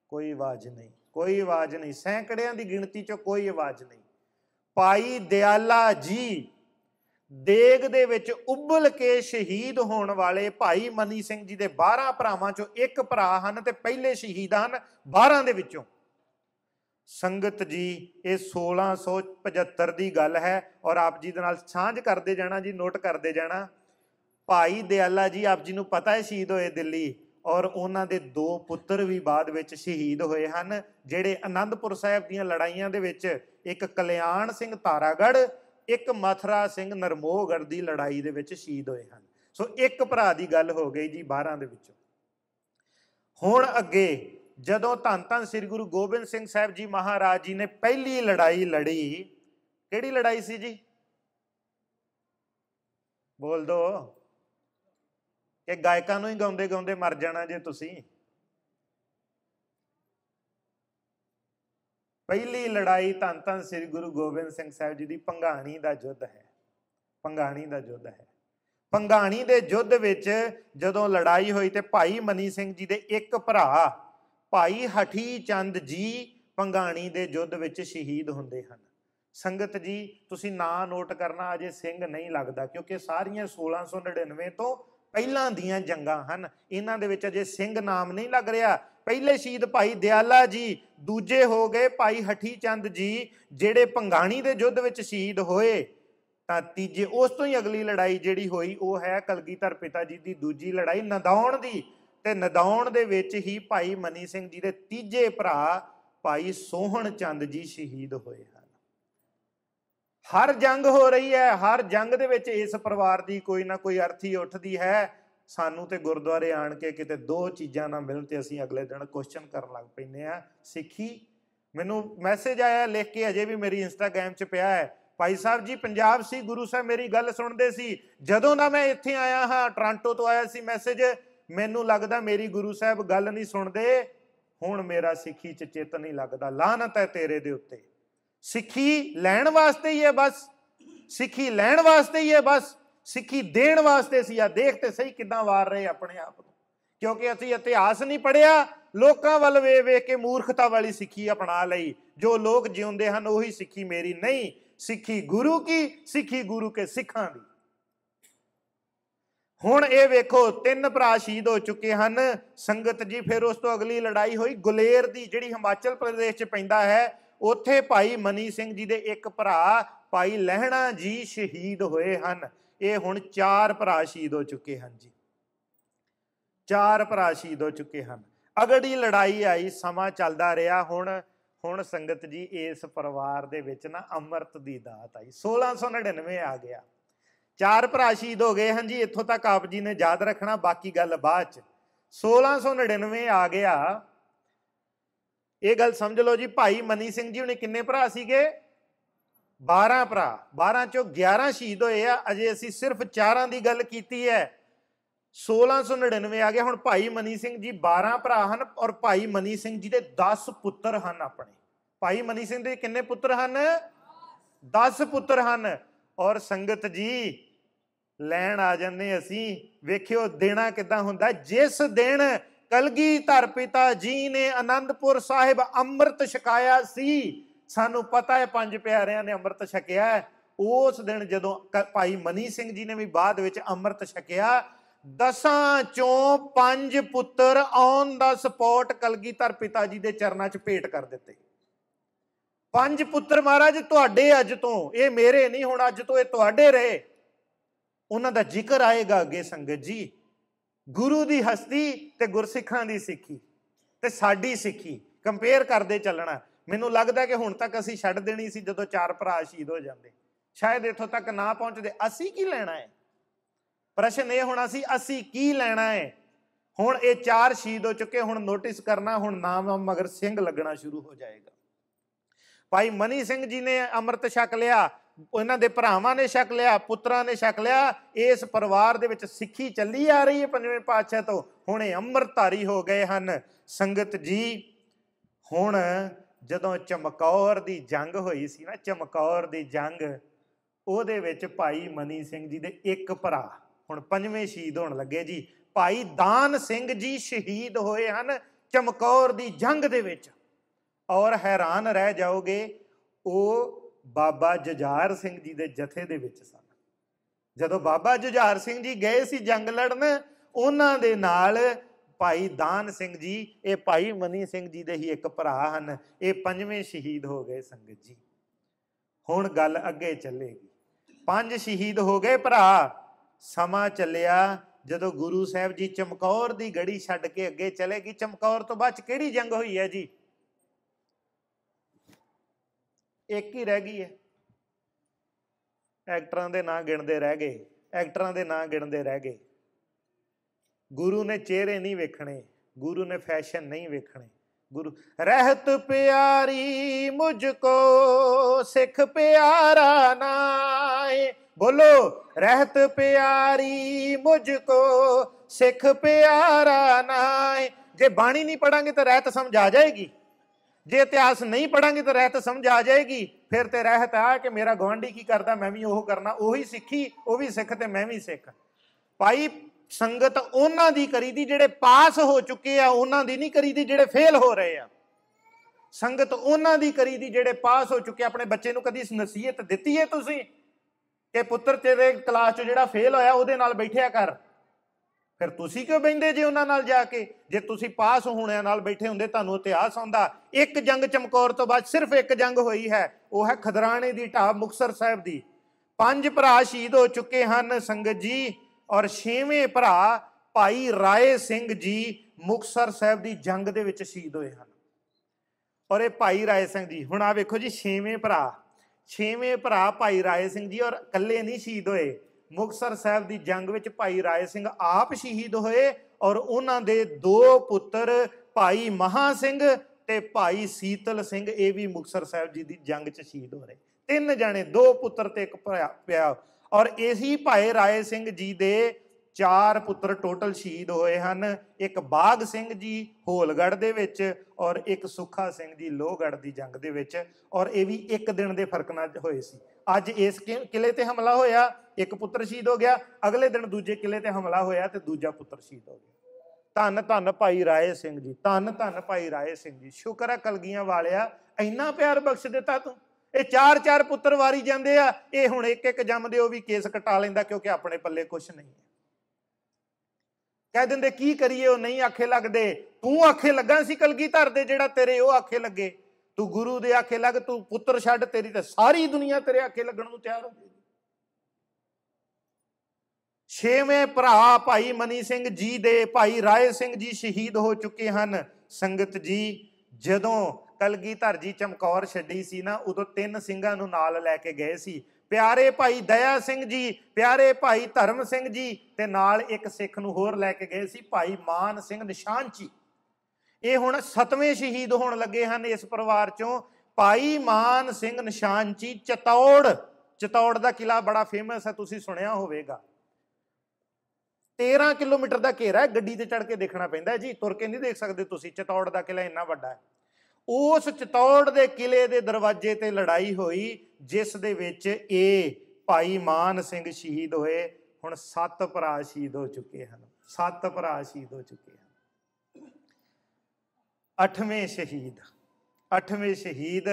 ਕੋਈ ਆਵਾਜ਼ ਨਹੀਂ ਕੋਈ ਆਵਾਜ਼ ਨਹੀਂ ਸੈਂਕੜਿਆਂ ਦੀ ਗਿਣਤੀ 'ਚ ਕੋਈ ਆਵਾਜ਼ ਨਹੀਂ ਪਾਈ ਦਿਆਲਾ ਜੀ ਦੇਗ ਦੇ ਵਿੱਚ ਉਬਲ ਕੇ ਸ਼ਹੀਦ ਹੋਣ ਵਾਲੇ ਭਾਈ ਮਨੀ ਸਿੰਘ ਜੀ ਦੇ 12 ਭਰਾਵਾਂ ਚੋਂ ਇੱਕ ਭਰਾ ਹਨ ਤੇ ਪਹਿਲੇ ਸ਼ਹੀਦ ਹਨ 12 ਦੇ ਵਿੱਚੋਂ ਸੰਗਤ ਜੀ ਇਹ 1675 ਦੀ ਗੱਲ ਹੈ ਔਰ ਆਪ ਜੀ ਦੇ ਨਾਲ ਸਾਂਝ ਕਰਦੇ ਜਾਣਾ ਜੀ ਨੋਟ ਕਰਦੇ ਜਾਣਾ ਭਾਈ ਦਿਆਲਾ ਜੀ ਆਪ ਜੀ ਨੂੰ ਪਤਾ ਹੈ ਸ਼ਹੀਦ ਹੋਏ ਦਿੱਲੀ ਔਰ ਉਹਨਾਂ ਦੇ ਦੋ ਪੁੱਤਰ ਵੀ ਬਾਅਦ ਵਿੱਚ ਸ਼ਹੀਦ ਹੋਏ ਹਨ ਜਿਹੜੇ ਆਨੰਦਪੁਰ ਸਾਹਿਬ ਦੀਆਂ ਲੜਾਈਆਂ ਦੇ ਵਿੱਚ ਇੱਕ ਕਲਿਆਣ ਸਿੰਘ ਤਾਰਾਗੜ ਇੱਕ ਮਥਰਾ ਸਿੰਘ ਨਰਮੋਹਗੜ ਦੀ ਲੜਾਈ ਦੇ ਵਿੱਚ ਸ਼ਹੀਦ ਹੋਏ ਹਨ ਸੋ ਇੱਕ ਭਰਾ ਦੀ ਗੱਲ ਹੋ ਗਈ ਜੀ 12 ਦੇ ਵਿੱਚ ਹੁਣ ਅੱਗੇ ਜਦੋਂ ਧੰਨ ਧੰਨ ਸ੍ਰੀ ਗੁਰੂ ਗੋਬਿੰਦ ਸਿੰਘ ਸਾਹਿਬ ਜੀ ਮਹਾਰਾਜ ਜੀ ਨੇ ਪਹਿਲੀ ਲੜਾਈ ਲੜੀ ਕਿਹੜੀ ਲੜਾਈ ਸੀ ਜੀ ਬੋਲ ਦੋ ਕਿ ਗਾਇਕਾਂ ਨੂੰ ਹੀ ਗਾਉਂਦੇ ਗਾਉਂਦੇ ਮਰ ਜਾਣਾ ਜੇ ਤੁਸੀਂ ਪਹਿਲੀ ਲੜਾਈ ਤਾਂ ਤਾਂ ਸ੍ਰੀ ਗੁਰੂ ਗੋਬਿੰਦ ਸਿੰਘ ਸਾਹਿਬ ਜੀ ਦੀ ਪੰਗਾਣੀ ਦਾ ਯੁੱਧ ਹੈ ਪੰਗਾਣੀ ਦਾ ਯੁੱਧ ਹੈ ਪੰਗਾਣੀ ਦੇ ਯੁੱਧ ਵਿੱਚ ਜਦੋਂ ਲੜਾਈ ਹੋਈ ਤੇ ਭਾਈ ਮਨੀ ਸਿੰਘ ਜੀ ਦੇ ਇੱਕ ਭਰਾ ਭਾਈ ਹਠੀ ਚੰਦ ਜੀ ਪੰਗਾਣੀ ਦੇ ਯੁੱਧ ਵਿੱਚ ਸ਼ਹੀਦ ਹੁੰਦੇ ਹਨ ਸੰਗਤ ਜੀ ਤੁਸੀਂ ਨਾਂ ਨੋਟ ਕਰਨਾ ਅਜੇ ਸਿੰਘ ਨਹੀਂ ਲੱਗਦਾ ਕਿਉਂਕਿ ਸਾਰੀਆਂ 1699 ਤੋਂ ਪਹਿਲਾਂ ਦੀਆਂ ਜੰਗਾਂ ਹਨ ਇਹਨਾਂ ਦੇ ਵਿੱਚ ਅਜੇ ਸਿੰਘ ਨਾਮ ਨਹੀਂ ਲੱਗ ਰਿਹਾ ਪਹਿਲੇ ਸ਼ਹੀਦ ਭਾਈ ਦਿਆਲਾ ਜੀ ਦੂਜੇ ਹੋ ਗਏ ਭਾਈ ਹਠੀ ਚੰਦ ਜੀ ਜਿਹੜੇ ਪੰਗਾਣੀ ਦੇ ਯੁੱਧ ਵਿੱਚ ਸ਼ਹੀਦ ਹੋਏ ਤਾਂ ਤੀਜੇ ਉਸ ਤੋਂ ਹੀ ਅਗਲੀ ਲੜਾਈ ਜਿਹੜੀ ਹੋਈ ਉਹ ਹੈ ਕਲਗੀਧਰ ਪਿਤਾ ਜੀ ਦੀ ਦੂਜੀ ਲੜਾਈ ਨਦੌਣ ਦੀ ਤੇ ਨਦੌਣ ਦੇ ਵਿੱਚ ਹੀ ਭਾਈ ਮਨੀ ਸਿੰਘ ਜੀ ਦੇ ਤੀਜੇ ਭਰਾ ਭਾਈ ਸੋਹਣ ਚੰਦ ਜੀ ਸ਼ਹੀਦ ਹੋਏ ਹਰ ਜੰਗ ਹੋ ਰਹੀ ਹੈ ਹਰ ਜੰਗ ਦੇ ਵਿੱਚ ਇਸ ਪਰਿਵਾਰ ਦੀ ਕੋਈ ਨਾ ਕੋਈ ਅਰਥੀ ਉੱਠਦੀ ਹੈ ਸਾਨੂੰ ਤੇ ਗੁਰਦੁਆਰੇ ਆਣ ਕੇ ਕਿਤੇ ਦੋ ਚੀਜ਼ਾਂ ਨਾ ਮਿਲਣ ਤੇ ਅਸੀਂ ਅਗਲੇ ਦਿਨ ਕੁਐਸਚਨ ਕਰਨ ਲੱਗ ਪੈਂਦੇ ਆ ਸਿੱਖੀ ਮੈਨੂੰ ਮੈਸੇਜ ਆਇਆ ਲਿਖ ਕੇ ਅਜੇ ਵੀ ਮੇਰੀ ਇੰਸਟਾਗ੍ਰam 'ਚ ਪਿਆ ਹੈ ਭਾਈ ਸਾਹਿਬ ਜੀ ਪੰਜਾਬ ਸੀ ਗੁਰੂ ਸਾਹਿਬ ਮੇਰੀ ਗੱਲ ਸੁਣਦੇ ਸੀ ਜਦੋਂ ਦਾ ਮੈਂ ਇੱਥੇ ਆਇਆ ਹਾਂ ਟ੍ਰਾਂਟੋ ਤੋਂ ਆਇਆ ਸੀ ਮੈਸੇਜ ਮੈਨੂੰ ਲੱਗਦਾ ਮੇਰੀ ਗੁਰੂ ਸਾਹਿਬ ਗੱਲ ਨਹੀਂ ਸੁਣਦੇ ਹੁਣ ਮੇਰਾ ਸਿੱਖੀ 'ਚ ਚੇਤਨ ਨਹੀਂ ਲੱਗਦਾ ਲਾਹਨਤ ਹੈ ਤੇਰੇ ਦੇ ਉੱਤੇ ਸਿੱਖੀ ਲੈਣ ਵਾਸਤੇ ਹੀ ਹੈ ਬਸ ਸਿੱਖੀ ਲੈਣ ਵਾਸਤੇ ਹੀ ਹੈ ਬਸ ਸਿੱਖੀ ਦੇਣ ਵਾਸਤੇ ਸੀ ਆ ਦੇਖ ਤੇ ਸਹੀ ਕਿੱਦਾਂ ਵਾਰ ਰਹੇ ਆਪਣੇ ਆਪ ਨੂੰ ਕਿਉਂਕਿ ਅਸੀਂ ਇਤਿਹਾਸ ਨਹੀਂ ਪੜਿਆ ਲੋਕਾਂ ਵੱਲ ਵੇ ਵੇ ਕੇ ਮੂਰਖਤਾ ਵਾਲੀ ਸਿੱਖੀ ਅਪਣਾ ਲਈ ਜੋ ਲੋਕ ਜਿਉਂਦੇ ਹਨ ਉਹੀ ਸਿੱਖੀ ਮੇਰੀ ਨਹੀਂ ਸਿੱਖੀ ਗੁਰੂ ਕੀ ਸਿੱਖੀ ਗੁਰੂ ਕੇ ਸਿੱਖਾਂ ਦੀ ਹੁਣ ਇਹ ਵੇਖੋ ਤਿੰਨ ਭਰਾ ਸ਼ਹੀਦ ਹੋ ਚੁੱਕੇ ਹਨ ਸੰਗਤ ਜੀ ਫਿਰ ਉਸ ਤੋਂ ਅਗਲੀ ਲੜਾਈ ਹੋਈ ਗੁਲੇਰ ਦੀ ਜਿਹੜੀ ਹਿਮਾਚਲ ਪ੍ਰਦੇਸ਼ 'ਚ ਪੈਂਦਾ ਹੈ ਉੱਥੇ ਭਾਈ ਮਨੀ ਸਿੰਘ ਜੀ ਦੇ ਇੱਕ ਭਰਾ ਭਾਈ ਲਹਿਣਾ ਜੀ ਸ਼ਹੀਦ ਹੋਏ ਹਨ ਇਹ ਹੁਣ ਚਾਰ ਭਰਾ ਸ਼ਹੀਦ ਹੋ ਚੁੱਕੇ ਹਨ ਜੀ ਚਾਰ ਭਰਾ ਸ਼ਹੀਦ ਹੋ ਚੁੱਕੇ ਹਨ ਅਗੜੀ ਲੜਾਈ ਆਈ ਸਮਾਂ ਚੱਲਦਾ ਰਿਹਾ ਹੁਣ ਹੁਣ ਸੰਗਤ ਜੀ ਇਸ ਪਰਿਵਾਰ ਦੇ ਵਿੱਚ ਨਾ ਅੰਮ੍ਰਿਤ ਦੀ ਦਾਤ ਆਈ 1699 ਆ ਗਿਆ ਚਾਰ ਭਰਾ ਸ਼ਹੀਦ ਹੋ ਗਏ ਹਨ ਜੀ ਇੱਥੋਂ ਤੱਕ ਆਪ ਜੀ ਨੇ ਯਾਦ ਰੱਖਣਾ ਬਾਕੀ ਗੱਲ ਬਾਅਦ ਚ 1699 ਆ ਗਿਆ ਇਹ ਗੱਲ ਸਮਝ ਲਓ ਜੀ ਭਾਈ ਮਨੀ ਸਿੰਘ ਜੀ ਉਹਨੇ ਕਿੰਨੇ ਭਰਾ ਸੀਗੇ 12 ਭਰਾ 12 ਚੋਂ 11 ਸ਼ਹੀਦ ਹੋਏ ਆ ਅਜੇ ਅਸੀਂ ਸਿਰਫ ਚਾਰਾਂ ਦੀ ਗੱਲ ਕੀਤੀ ਹੈ 1699 ਆ ਗਿਆ ਹੁਣ ਭਾਈ ਮਨੀ ਸਿੰਘ ਜੀ 12 ਭਰਾ ਹਨ ਔਰ ਭਾਈ ਮਨੀ ਸਿੰਘ ਜੀ ਦੇ 10 ਪੁੱਤਰ ਹਨ ਆਪਣੇ ਭਾਈ ਮਨੀ ਸਿੰਘ ਦੇ ਕਿੰਨੇ ਪੁੱਤਰ ਹਨ 10 ਪੁੱਤਰ ਹਨ ਔਰ ਸੰਗਤ ਜੀ ਲੈਣ ਆ ਜੰਨੇ ਅਸੀਂ ਵੇਖਿਓ ਦੇਣਾ ਕਿਦਾਂ ਹੁੰਦਾ ਜਿਸ ਦਿਨ ਕਲਗੀਧਰ ਪਿਤਾ ਜੀ ਨੇ ਆਨੰਦਪੁਰ ਸਾਹਿਬ ਅੰਮ੍ਰਿਤ ਛਕਾਇਆ ਸੀ ਸਾਨੂੰ ਪਤਾ ਹੈ ਪੰਜ ਪਿਆਰਿਆਂ ਨੇ ਅੰਮ੍ਰਿਤ ਛਕਿਆ ਉਸ ਦਿਨ ਜਦੋਂ ਭਾਈ ਮਨੀ ਸਿੰਘ ਜੀ ਨੇ ਵੀ ਬਾਅਦ ਵਿੱਚ ਅੰਮ੍ਰਿਤ ਛਕਿਆ ਦਸਾਂ ਚੋਂ ਪੰਜ ਪੁੱਤਰ ਔਨ ਦਾ ਸਪੋਰਟ ਕਲਗੀਧਰ ਪਿਤਾ ਜੀ ਦੇ ਚਰਨਾਂ 'ਚ ਭੇਟ ਕਰ ਦਿੱਤੇ ਪੰਜ ਪੁੱਤਰ ਮਹਾਰਾਜ ਤੁਹਾਡੇ ਅੱਜ ਤੋਂ ਇਹ ਮੇਰੇ ਨਹੀਂ ਹੁਣ ਅੱਜ ਤੋਂ ਇਹ ਤੁਹਾਡੇ ਰਹੇ ਉਹਨਾਂ ਦਾ ਜ਼ਿਕਰ ਆਏਗਾ ਅੱਗੇ ਸੰਗਤ ਜੀ ਗੁਰੂ ਦੀ ਹਸਤੀ ਤੇ ਗੁਰਸਿੱਖਾਂ ਦੀ ਸਿੱਖੀ ਤੇ ਸਾਡੀ ਸਿੱਖੀ ਕੰਪੇਅਰ ਕਰਦੇ ਚੱਲਣਾ ਮੈਨੂੰ ਲੱਗਦਾ ਕਿ ਹੁਣ ਤੱਕ ਅਸੀਂ ਛੱਡ ਦੇਣੀ ਸੀ ਜਦੋਂ ਚਾਰ ਭਰਾ ਸ਼ਹੀਦ ਹੋ ਜਾਂਦੇ ਸ਼ਾਇਦ ਇੱਥੋਂ ਤੱਕ ਨਾ ਪਹੁੰਚਦੇ ਅਸੀਂ ਕੀ ਲੈਣਾ ਹੈ ਪ੍ਰਸ਼ਨ ਇਹ ਹੋਣਾ ਸੀ ਅਸੀਂ ਕੀ ਲੈਣਾ ਹੈ ਹੁਣ ਇਹ ਚਾਰ ਸ਼ਹੀਦ ਹੋ ਚੁੱਕੇ ਹੁਣ ਨੋਟਿਸ ਕਰਨਾ ਹੁਣ ਨਾਮ ਮਗਰ ਸਿੰਘ ਲੱਗਣਾ ਸ਼ੁਰੂ ਹੋ ਜਾਏਗਾ ਭਾਈ ਮਨੀ ਸਿੰਘ ਜੀ ਨੇ ਅੰਮ੍ਰਿਤ ਛਕ ਲਿਆ ਉਹਨਾਂ ਦੇ ਭਰਾਵਾਂ ਨੇ ਸ਼ੱਕ ਲਿਆ ਪੁੱਤਰਾਂ ਨੇ ਸ਼ੱਕ ਲਿਆ ਇਸ ਪਰਿਵਾਰ ਦੇ ਵਿੱਚ ਸਿੱਖੀ ਚੱਲੀ ਆ ਰਹੀ ਹੈ ਪੰਜਵੇਂ ਪਾਤਸ਼ਾਹ ਤੋਂ ਹੁਣੇ ਅੰਮ੍ਰਿਤਧਾਰੀ ਹੋ ਗਏ ਹਨ ਸੰਗਤ ਜੀ ਹੁਣ ਜਦੋਂ ਚਮਕੌਰ ਦੀ ਜੰਗ ਹੋਈ ਸੀ ਨਾ ਚਮਕੌਰ ਦੀ ਜੰਗ ਉਹਦੇ ਵਿੱਚ ਭਾਈ ਮਨੀ ਸਿੰਘ ਜੀ ਦੇ ਇੱਕ ਭਰਾ ਹੁਣ ਪੰਜਵੇਂ ਸ਼ਹੀਦ ਹੋਣ ਲੱਗੇ ਜੀ ਭਾਈ ਦਾਨ ਸਿੰਘ ਜੀ ਸ਼ਹੀਦ ਹੋਏ ਹਨ ਚਮਕੌਰ ਦੀ ਜੰਗ ਦੇ ਵਿੱਚ ਔਰ ਹੈਰਾਨ ਰਹਿ ਜਾਓਗੇ ਉਹ ਬਾਬਾ ਜਜਾਰ ਸਿੰਘ ਜੀ ਦੇ ਜਥੇ ਦੇ ਵਿੱਚ ਸਨ ਜਦੋਂ ਬਾਬਾ ਜਜਾਰ ਸਿੰਘ ਜੀ ਗਏ ਸੀ ਜੰਗ ਲੜਨ ਉਹਨਾਂ ਦੇ ਨਾਲ ਭਾਈ ਦਾਨ ਸਿੰਘ ਜੀ ਇਹ ਭਾਈ ਮਨੀ ਸਿੰਘ ਜੀ ਦੇ ਹੀ ਇੱਕ ਭਰਾ ਹਨ ਇਹ ਪੰਜਵੇਂ ਸ਼ਹੀਦ ਹੋ ਗਏ ਸੰਗਤ ਜੀ ਹੁਣ ਗੱਲ ਅੱਗੇ ਚੱਲੇਗੀ ਪੰਜ ਸ਼ਹੀਦ ਹੋ ਗਏ ਭਰਾ ਸਮਾਂ ਚੱਲਿਆ ਜਦੋਂ ਗੁਰੂ ਸਾਹਿਬ ਜੀ ਚਮਕੌਰ ਦੀ ਗੜੀ ਛੱਡ ਕੇ ਅੱਗੇ ਚਲੇ ਗਏ ਚਮਕੌਰ ਤੋਂ ਬਾਅਦ ਕਿਹੜੀ ਜੰਗ ਹੋਈ ਹੈ ਜੀ ਇੱਕ ਹੀ ਰਹਿ ਗਈ ਹੈ ਐਕਟਰਾਂ ਦੇ ਨਾਂ ਗਿਣਦੇ ਰਹਿ ਗਏ ਐਕਟਰਾਂ ਦੇ ਨਾਂ ਗਿਣਦੇ ਰਹਿ ਗਏ ਗੁਰੂ ਨੇ ਚਿਹਰੇ ਨਹੀਂ ਵੇਖਣੇ ਗੁਰੂ ਨੇ ਫੈਸ਼ਨ ਨਹੀਂ ਵੇਖਣੇ ਗੁਰੂ ਰਹਿਤ ਪਿਆਰੀ ਮੁਝ ਕੋ ਸਿੱਖ ਪਿਆਰਾ ਨਾਏ ਬੋਲੋ ਰਹਿਤ ਪਿਆਰੀ ਮੁਝ ਕੋ ਸਿੱਖ ਪਿਆਰਾ ਨਾਏ ਜੇ ਬਾਣੀ ਨਹੀਂ ਪੜਾਂਗੇ ਤਾਂ ਰਹਿਤ ਸਮਝ ਆ ਜਾਏਗੀ ਜੇ ਇਤਿਹਾਸ ਨਹੀਂ ਪੜਾਂਗੇ ਤਾਂ ਰਹਿਤ ਸਮਝ ਆ ਜਾਏਗੀ ਫਿਰ ਤੇ ਰਹਿਤ ਆ ਕਿ ਮੇਰਾ ਗਵਾਂਢੀ ਕੀ ਕਰਦਾ ਮੈਂ ਵੀ ਉਹ ਕਰਨਾ ਉਹੀ ਸਿੱਖੀ ਉਹ ਵੀ ਸਿੱਖ ਤੇ ਮੈਂ ਵੀ ਸਿੱਖ ਭਾਈ ਸੰਗਤ ਉਹਨਾਂ ਦੀ ਕਰੀਦੀ ਜਿਹੜੇ ਪਾਸ ਹੋ ਚੁੱਕੇ ਆ ਉਹਨਾਂ ਦੀ ਨਹੀਂ ਕਰੀਦੀ ਜਿਹੜੇ ਫੇਲ ਹੋ ਰਹੇ ਆ ਸੰਗਤ ਉਹਨਾਂ ਦੀ ਕਰੀਦੀ ਜਿਹੜੇ ਪਾਸ ਹੋ ਚੁੱਕੇ ਆਪਣੇ ਬੱਚੇ ਨੂੰ ਕਦੀ ਨਸੀਹਤ ਦਿੱਤੀ ਏ ਤੁਸੀਂ ਕਿ ਪੁੱਤਰ ਤੇਰੇ ਕਲਾਸ 'ਚ ਜਿਹੜਾ ਫੇਲ ਹੋਇਆ ਉਹਦੇ ਨਾਲ ਬੈਠਿਆ ਕਰ ਫਿਰ ਤੁਸੀਂ ਕਿਉਂ ਬੈੰਦੇ ਜੇ ਉਹਨਾਂ ਨਾਲ ਜਾ ਕੇ ਜੇ ਤੁਸੀਂ ਪਾਸ ਹੋਣਿਆਂ ਨਾਲ ਬੈਠੇ ਹੁੰਦੇ ਤੁਹਾਨੂੰ ਇਤਿਹਾਸ ਆਉਂਦਾ ਇੱਕ ਜੰਗ ਚਮਕੌਰ ਤੋਂ ਬਾਅਦ ਸਿਰਫ ਇੱਕ ਜੰਗ ਹੋਈ ਹੈ ਉਹ ਹੈ ਖਦਰਾਣੇ ਦੀ ਢਾਬ ਮੁਕਸਰ ਸਾਹਿਬ ਦੀ ਪੰਜ ਭਰਾ ਸ਼ਹੀਦ ਹੋ ਚੁੱਕੇ ਹਨ ਸੰਗਤ ਜੀ ਔਰ ਛੇਵੇਂ ਭਰਾ ਭਾਈ ਰਾਏ ਸਿੰਘ ਜੀ ਮੁਕਸਰ ਸਾਹਿਬ ਦੀ ਜੰਗ ਦੇ ਵਿੱਚ ਸ਼ਹੀਦ ਹੋਏ ਹਨ ਔਰ ਇਹ ਭਾਈ ਰਾਏ ਸਿੰਘ ਜੀ ਹੁਣ ਆ ਵੇਖੋ ਜੀ ਛੇਵੇਂ ਭਰਾ ਛੇਵੇਂ ਭਰਾ ਭਾਈ ਰਾਏ ਸਿੰਘ ਜੀ ਔਰ ਇਕੱਲੇ ਨਹੀਂ ਸ਼ਹੀਦ ਹੋਏ ਮੁਕਸਰ ਸਾਹਿਬ ਦੀ ਜੰਗ ਵਿੱਚ ਭਾਈ ਰਾਏ ਸਿੰਘ ਆਪ ਸ਼ਹੀਦ ਹੋਏ ਔਰ ਉਹਨਾਂ ਦੇ ਦੋ ਪੁੱਤਰ ਭਾਈ ਮਹਾ ਸਿੰਘ ਤੇ ਭਾਈ ਸੀਤਲ ਸਿੰਘ ਇਹ ਵੀ ਮੁਕਸਰ ਸਾਹਿਬ ਜੀ ਦੀ ਜੰਗ 'ਚ ਸ਼ਹੀਦ ਹੋ ਰਹੇ ਤਿੰਨ ਜਣੇ ਦੋ ਪੁੱਤਰ ਤੇ ਇੱਕ ਪਿਆ ਔਰ ਇਸੇ ਭਾਈ ਰਾਏ ਸਿੰਘ ਜੀ ਦੇ ਚਾਰ ਪੁੱਤਰ ਟੋਟਲ ਸ਼ਹੀਦ ਹੋਏ ਹਨ ਇੱਕ ਬਾਗ ਸਿੰਘ ਜੀ ਹੋਲਗੜ ਦੇ ਵਿੱਚ ਔਰ ਇੱਕ ਸੁਖਾ ਸਿੰਘ ਜੀ ਲੋਹਗੜ ਦੀ ਜੰਗ ਦੇ ਵਿੱਚ ਔਰ ਇਹ ਵੀ ਇੱਕ ਦਿਨ ਦੇ ਫਰਕ ਨਾਲ ਹੋਏ ਸੀ ਅੱਜ ਇਸ ਕਿਲੇ ਤੇ ਹਮਲਾ ਹੋਇਆ ਇੱਕ ਪੁੱਤਰ ਸ਼ਹੀਦ ਹੋ ਗਿਆ ਅਗਲੇ ਦਿਨ ਦੂਜੇ ਕਿਲੇ ਤੇ ਹਮਲਾ ਹੋਇਆ ਤੇ ਦੂਜਾ ਪੁੱਤਰ ਸ਼ਹੀਦ ਹੋ ਗਿਆ ਧੰਨ ਧੰਨ ਭਾਈ ਰਾਏ ਸਿੰਘ ਜੀ ਧੰਨ ਧੰਨ ਭਾਈ ਰਾਏ ਸਿੰਘ ਜੀ ਸ਼ੁਕਰ ਹੈ ਕਲਗੀਆਂ ਵਾਲਿਆ ਇੰਨਾ ਪਿਆਰ ਬਖਸ਼ ਦਿੱਤਾ ਤੂੰ ਇਹ ਚਾਰ ਚਾਰ ਪੁੱਤਰ ਵਾਰੀ ਜਾਂਦੇ ਆ ਇਹ ਹੁਣ ਇੱਕ ਇੱਕ ਜੰਮਦੇ ਉਹ ਵੀ ਕੇਸ ਕਟਾ ਲੈਂਦਾ ਕਿਉਂਕਿ ਆਪਣੇ ਪੱਲੇ ਕੁਝ ਨਹੀਂ ਹੈ ਕਹਿ ਦਿੰਦੇ ਕੀ ਕਰੀਏ ਉਹ ਨਹੀਂ ਆਖੇ ਲੱਗਦੇ ਤੂੰ ਆਖੇ ਲੱਗਾ ਸੀ ਕਲਗੀ ਧਰ ਦੇ ਜਿਹੜਾ ਤੇਰੇ ਉਹ ਆਖੇ ਲੱਗੇ ਤੂੰ ਗੁਰੂ ਦੇ ਆਖੇ ਲੱਗ ਤੂੰ ਪੁੱਤਰ ਛੱਡ ਤੇਰੀ ਤੇ ਸਾਰੀ ਦੁਨੀਆ ਤੇਰੇ ਆਖੇ ਲੱਗਣ ਨੂੰ ਤਿਆਰ ਹੋ ਗਈ ਛੇਵੇਂ ਭਰਾ ਭਾਈ ਮਨੀ ਸਿੰਘ ਜੀ ਦੇ ਭਾਈ ਰਾਏ ਸਿੰਘ ਜੀ ਸ਼ਹੀਦ ਹੋ ਚੁੱਕੇ ਹਨ ਸੰਗਤ ਜੀ ਜਦੋਂ ਕਲਗੀਧਰ ਜੀ ਚਮਕੌਰ ਛੱਡੀ ਸੀ ਨਾ ਉਦੋਂ ਤਿੰਨ ਸਿੰਘਾਂ ਨੂੰ ਨਾਲ ਲੈ ਕੇ ਗਏ ਸੀ ਪਿਆਰੇ ਭਾਈ ਦਇਆ ਸਿੰਘ ਜੀ ਪਿਆਰੇ ਭਾਈ ਧਰਮ ਸਿੰਘ ਜੀ ਤੇ ਨਾਲ ਇੱਕ ਸਿੱਖ ਨੂੰ ਹੋਰ ਲੈ ਕੇ ਗਏ ਸੀ ਭਾਈ ਮਾਨ ਸਿੰਘ ਨਿਸ਼ਾਨਚੀ ਇਹ ਹੁਣ ਸਤਵੇਂ ਸ਼ਹੀਦ ਹੋਣ ਲੱਗੇ ਹਨ ਇਸ ਪਰਿਵਾਰ ਚੋਂ ਭਾਈ ਮਾਨ ਸਿੰਘ ਨਿਸ਼ਾਨਚੀ ਚਤੌੜ ਚਤੌੜ ਦਾ ਕਿਲਾ ਬੜਾ ਫੇਮਸ ਹੈ ਤੁਸੀਂ ਸੁਣਿਆ ਹੋਵੇਗਾ 13 ਕਿਲੋਮੀਟਰ ਦਾ ਘੇਰਾ ਹੈ ਗੱਡੀ ਤੇ ਚੜ ਕੇ ਦੇਖਣਾ ਪੈਂਦਾ ਜੀ ਤੁਰ ਕੇ ਨਹੀਂ ਦੇਖ ਸਕਦੇ ਤੁਸੀਂ ਚਤੌੜ ਦਾ ਕਿਲਾ ਇੰਨਾ ਵੱਡਾ ਹੈ ਉਸ ਚਤੌੜ ਦੇ ਕਿਲੇ ਦੇ ਦਰਵਾਜ਼ੇ ਤੇ ਲੜਾਈ ਹੋਈ ਜਿਸ ਦੇ ਵਿੱਚ ਇਹ ਭਾਈ ਮਾਨ ਸਿੰਘ ਸ਼ਹੀਦ ਹੋਏ ਹੁਣ ਸੱਤ ਭਰਾ ਸ਼ਹੀਦ ਹੋ ਚੁੱਕੇ ਹਨ ਸੱਤ ਭਰਾ ਸ਼ਹੀਦ ਹੋ ਚੁੱਕੇ ਹਨ ਅੱਠਵੇਂ ਸ਼ਹੀਦ ਅੱਠਵੇਂ ਸ਼ਹੀਦ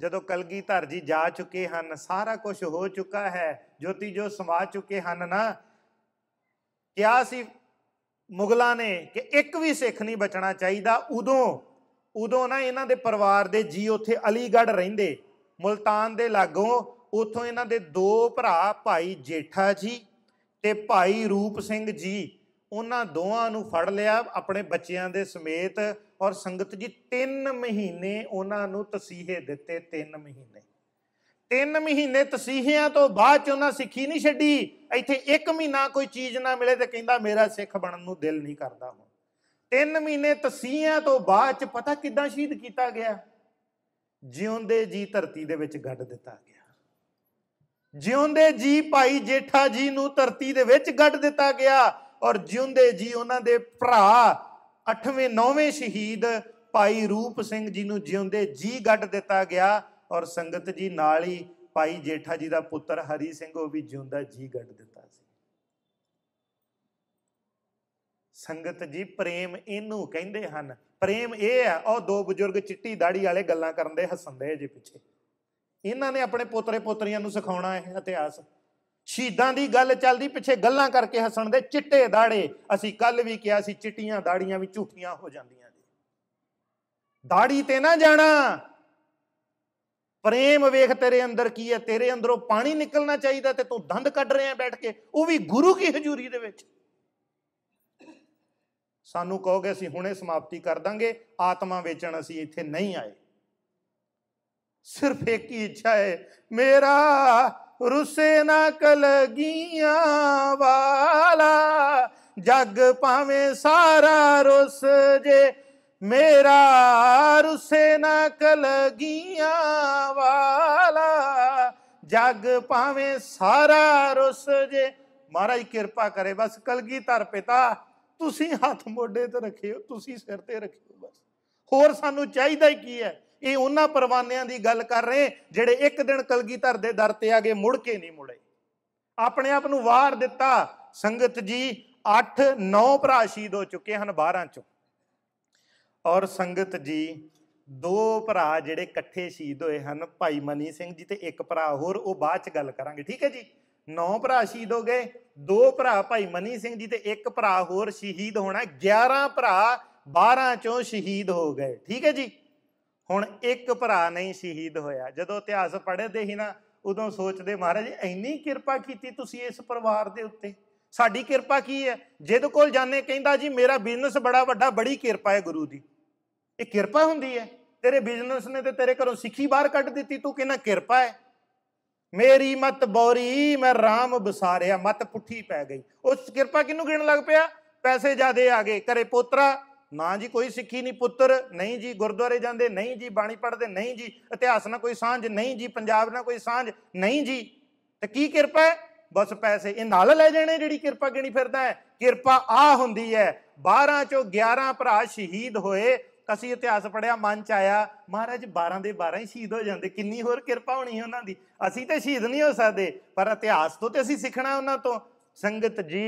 ਜਦੋਂ ਕਲਗੀਧਰ ਜੀ ਜਾ ਚੁੱਕੇ ਹਨ ਸਾਰਾ ਕੁਝ ਹੋ ਚੁੱਕਾ ਹੈ ਜੋਤੀ ਜੋ ਸਮਾ ਚੁੱਕੇ ਹਨ ਨਾ ਕਿਹਾ ਸੀ ਮੁਗਲਾਂ ਨੇ ਕਿ ਇੱਕ ਵੀ ਸਿੱਖ ਨਹੀਂ ਬਚਣਾ ਚਾਹੀਦਾ ਉਦੋਂ ਉਦੋਂ ਨਾ ਇਹਨਾਂ ਦੇ ਪਰਿਵਾਰ ਦੇ ਜੀ ਉੱਥੇ ਅਲੀਗੜ੍ਹ ਰਹਿੰਦੇ ਮਲਤਾਨ ਦੇ ਲਾਗੋਂ ਉਥੋਂ ਇਹਨਾਂ ਦੇ ਦੋ ਭਰਾ ਭਾਈ ਜੇਠਾ ਜੀ ਤੇ ਭਾਈ ਰੂਪ ਸਿੰਘ ਜੀ ਉਹਨਾਂ ਦੋਹਾਂ ਨੂੰ ਫੜ ਲਿਆ ਆਪਣੇ ਬੱਚਿਆਂ ਦੇ ਸਮੇਤ ਔਰ ਸੰਗਤ ਜੀ 3 ਮਹੀਨੇ ਉਹਨਾਂ ਨੂੰ ਤਸੀਹੇ ਦਿੱਤੇ 3 ਮਹੀਨੇ ਤਿੰਨ ਮਹੀਨੇ ਤਸੀਹਿਆਂ ਤੋਂ ਬਾਅਦ ਚ ਉਹਨਾਂ ਸਿੱਖੀ ਨਹੀਂ ਛੱਡੀ ਇੱਥੇ ਇੱਕ ਮਹੀਨਾ ਕੋਈ ਚੀਜ਼ ਨਾ ਮਿਲੇ ਤੇ ਕਹਿੰਦਾ ਮੇਰਾ ਸਿੱਖ ਬਣਨ ਨੂੰ ਦਿਲ ਨਹੀਂ ਕਰਦਾ ਹੁਣ ਤਿੰਨ ਮਹੀਨੇ ਤਸੀਹਿਆਂ ਤੋਂ ਬਾਅਦ ਚ ਪਤਾ ਕਿਦਾਂ ਸ਼ਹੀਦ ਕੀਤਾ ਗਿਆ ਜਿਉਂਦੇ ਜੀ ਧਰਤੀ ਦੇ ਵਿੱਚ ਗੱਡ ਦਿੱਤਾ ਗਿਆ ਜਿਉਂਦੇ ਜੀ ਭਾਈ ਜੇਠਾ ਜੀ ਨੂੰ ਧਰਤੀ ਦੇ ਵਿੱਚ ਗੱਡ ਦਿੱਤਾ ਗਿਆ ਔਰ ਜਿਉਂਦੇ ਜੀ ਉਹਨਾਂ ਦੇ ਭਰਾ 8ਵੇਂ 9ਵੇਂ ਸ਼ਹੀਦ ਭਾਈ ਰੂਪ ਸਿੰਘ ਜੀ ਨੂੰ ਜਿਉਂਦੇ ਜੀ ਗੱਡ ਦਿੱਤਾ ਗਿਆ ਔਰ ਸੰਗਤ ਜੀ ਨਾਲ ਹੀ ਭਾਈ ਜੇਠਾ ਜੀ ਦਾ ਪੁੱਤਰ ਹਰੀ ਸਿੰਘ ਉਹ ਵੀ ਜਿਉਂਦਾ ਜੀ ਗੱਡ ਦਿੱਤਾ ਸੀ ਸੰਗਤ ਜੀ ਪ੍ਰੇਮ ਇਹਨੂੰ ਕਹਿੰਦੇ ਹਨ ਪ੍ਰੇਮ ਇਹ ਹੈ ਉਹ ਦੋ ਬਜ਼ੁਰਗ ਚਿੱਟੀ ਦਾੜੀ ਵਾਲੇ ਗੱਲਾਂ ਕਰਦੇ ਦੇ ਹੱਸਣਦੇ ਜੇ ਪਿੱਛੇ ਇਹਨਾਂ ਨੇ ਆਪਣੇ ਪੋਤਰੇ ਪੋਤਰੀਆਂ ਨੂੰ ਸਿਖਾਉਣਾ ਹੈ ਇਤਿਹਾਸ ਸ਼ੀਦਾਂ ਦੀ ਗੱਲ ਚੱਲਦੀ ਪਿੱਛੇ ਗੱਲਾਂ ਕਰਕੇ ਹੱਸਣ ਦੇ ਚਿੱਟੇ ਦਾੜੇ ਅਸੀਂ ਕੱਲ ਵੀ ਕਿਹਾ ਸੀ ਚਿੱਟੀਆਂ ਦਾੜੀਆਂ ਵੀ ਝੂਠੀਆਂ ਹੋ ਜਾਂਦੀਆਂ ਜੀ ਦਾੜੀ ਤੇ ਨਾ ਜਾਣਾ ਪ੍ਰੇਮ ਵੇਖ ਤੇਰੇ ਅੰਦਰ ਕੀ ਹੈ ਤੇਰੇ ਅੰਦਰੋਂ ਪਾਣੀ ਨਿਕਲਣਾ ਚਾਹੀਦਾ ਤੇ ਤੂੰ ਦੰਦ ਕੱਢ ਰਿਹਾ ਬੈਠ ਕੇ ਉਹ ਵੀ ਗੁਰੂ ਕੀ ਹਜ਼ੂਰੀ ਦੇ ਵਿੱਚ ਸਾਨੂੰ ਕਹੋਗੇ ਅਸੀਂ ਹੁਣੇ ਸਮਾਪਤੀ ਕਰ ਦਾਂਗੇ ਆਤਮਾ ਵੇਚਣ ਅਸੀਂ ਇੱਥੇ ਨਹੀਂ ਆਏ ਸਿਰਫ ਇੱਕ ਹੀ ਇੱਛਾ ਹੈ ਮੇਰਾ ਰੁਸੇ ਨਾ ਕਲਗੀਆਂ ਵਾਲਾ ਜੱਗ ਭਾਵੇਂ ਸਾਰਾ ਰੁੱਸ ਜੇ ਮੇਰਾ ਰੁਸੇ ਨਾ ਕਲਗੀਆਂ ਵਾਲਾ ਜਗ ਪਾਵੇਂ ਸਾਰਾ ਰੁਸ ਜੇ ਮਹਾਰਾਜ ਕਿਰਪਾ ਕਰੇ ਬਸ ਕਲਗੀ ਧਰ ਪਿਤਾ ਤੁਸੀਂ ਹੱਥ ਮੋਢੇ ਤੇ ਰੱਖਿਓ ਤੁਸੀਂ ਸਿਰ ਤੇ ਰੱਖਿਓ ਬਸ ਹੋਰ ਸਾਨੂੰ ਚਾਹੀਦਾ ਹੀ ਕੀ ਹੈ ਇਹ ਉਹਨਾਂ ਪਰਵਾਨਿਆਂ ਦੀ ਗੱਲ ਕਰ ਰਹੇ ਜਿਹੜੇ ਇੱਕ ਦਿਨ ਕਲਗੀ ਧਰ ਦੇ ਦਰ ਤੇ ਆ ਗਏ ਮੁੜ ਕੇ ਨਹੀਂ ਮੁੜੇ ਆਪਣੇ ਆਪ ਨੂੰ ਵਾਰ ਦਿੱਤਾ ਸੰਗਤ ਜੀ 8 9 ਭਰਾ ਸ਼ਹੀਦ ਹੋ ਚੁੱਕੇ ਹਨ 12 ਚੋਂ ਔਰ ਸੰਗਤ ਜੀ ਦੋ ਭਰਾ ਜਿਹੜੇ ਇਕੱਠੇ ਸ਼ਹੀਦ ਹੋਏ ਹਨ ਭਾਈ ਮਨੀ ਸਿੰਘ ਜੀ ਤੇ ਇੱਕ ਭਰਾ ਹੋਰ ਉਹ ਬਾਅਦ ਚ ਗੱਲ ਕਰਾਂਗੇ ਠੀਕ ਹੈ ਜੀ ਨੌ ਭਰਾ ਸ਼ਹੀਦ ਹੋ ਗਏ ਦੋ ਭਰਾ ਭਾਈ ਮਨੀ ਸਿੰਘ ਜੀ ਤੇ ਇੱਕ ਭਰਾ ਹੋਰ ਸ਼ਹੀਦ ਹੋਣਾ 11 ਭਰਾ 12 ਚੋਂ ਸ਼ਹੀਦ ਹੋ ਗਏ ਠੀਕ ਹੈ ਜੀ ਹੁਣ ਇੱਕ ਭਰਾ ਨਹੀਂ ਸ਼ਹੀਦ ਹੋਇਆ ਜਦੋਂ ਇਤਿਹਾਸ ਪੜ੍ਹਦੇ ਹੀ ਨਾ ਉਦੋਂ ਸੋਚਦੇ ਮਹਾਰਾਜ ਇੰਨੀ ਕਿਰਪਾ ਕੀਤੀ ਤੁਸੀਂ ਇਸ ਪਰਿਵਾਰ ਦੇ ਉੱਤੇ ਸਾਡੀ ਕਿਰਪਾ ਕੀ ਹੈ ਜਿਹਦੇ ਕੋਲ ਜਾਣੇ ਕਹਿੰਦਾ ਜੀ ਮੇਰਾ ਬਿਜ਼ਨਸ ਬੜਾ ਵੱਡਾ ਬੜੀ ਕਿਰਪਾ ਹੈ ਗੁਰੂ ਦੀ ਇਹ ਕਿਰਪਾ ਹੁੰਦੀ ਹੈ ਤੇਰੇ ਬਿਜ਼ਨਸ ਨੇ ਤੇ ਤੇਰੇ ਘਰੋਂ ਸਿੱਖੀ ਬਾਹਰ ਕੱਢ ਦਿੱਤੀ ਤੂੰ ਕਿੰਨਾ ਕਿਰਪਾ ਹੈ ਮੇਰੀ ਮਤ ਬੌਰੀ ਮੈਂ RAM ਬਸਾਰਿਆ ਮਤ ਪੁੱਠੀ ਪੈ ਗਈ ਉਸ ਕਿਰਪਾ ਕਿਨੂੰ ਗਿਣ ਲੱਗ ਪਿਆ ਪੈਸੇ ਜਾਦੇ ਆ ਗਏ ਕਰੇ ਪੋਤਰਾ ਨਾ ਜੀ ਕੋਈ ਸਿੱਖੀ ਨਹੀਂ ਪੁੱਤਰ ਨਹੀਂ ਜੀ ਗੁਰਦੁਆਰੇ ਜਾਂਦੇ ਨਹੀਂ ਜੀ ਬਾਣੀ ਪੜ੍ਹਦੇ ਨਹੀਂ ਜੀ ਇਤਿਹਾਸ ਨਾਲ ਕੋਈ ਸਾਂਝ ਨਹੀਂ ਜੀ ਪੰਜਾਬ ਨਾਲ ਕੋਈ ਸਾਂਝ ਨਹੀਂ ਜੀ ਤੇ ਕੀ ਕਿਰਪਾ ਹੈ ਬਸ ਪੈਸੇ ਇਹ ਨਾਲ ਲੈ ਜਾਣੇ ਜਿਹੜੀ ਕਿਰਪਾ ਗਿਣੀ ਫਿਰਦਾ ਹੈ ਕਿਰਪਾ ਆ ਹੁੰਦੀ ਹੈ 12 ਚੋਂ 11 ਭਰਾ ਸ਼ਹੀਦ ਹੋਏ ਅਸੀਂ ਇਤਿਹਾਸ ਪੜਿਆ ਮਨ ਚ ਆਇਆ ਮਹਾਰਾਜ 12 ਦੇ 12 ਹੀ ਸ਼ਹੀਦ ਹੋ ਜਾਂਦੇ ਕਿੰਨੀ ਹੋਰ ਕਿਰਪਾ ਹੋਣੀ ਉਹਨਾਂ ਦੀ ਅਸੀਂ ਤੇ ਸ਼ਹੀਦ ਨਹੀਂ ਹੋ ਸਕਦੇ ਪਰ ਇਤਿਹਾਸ ਤੋਂ ਤੇ ਅਸੀਂ ਸਿੱਖਣਾ ਉਹਨਾਂ ਤੋਂ ਸੰਗਤ ਜੀ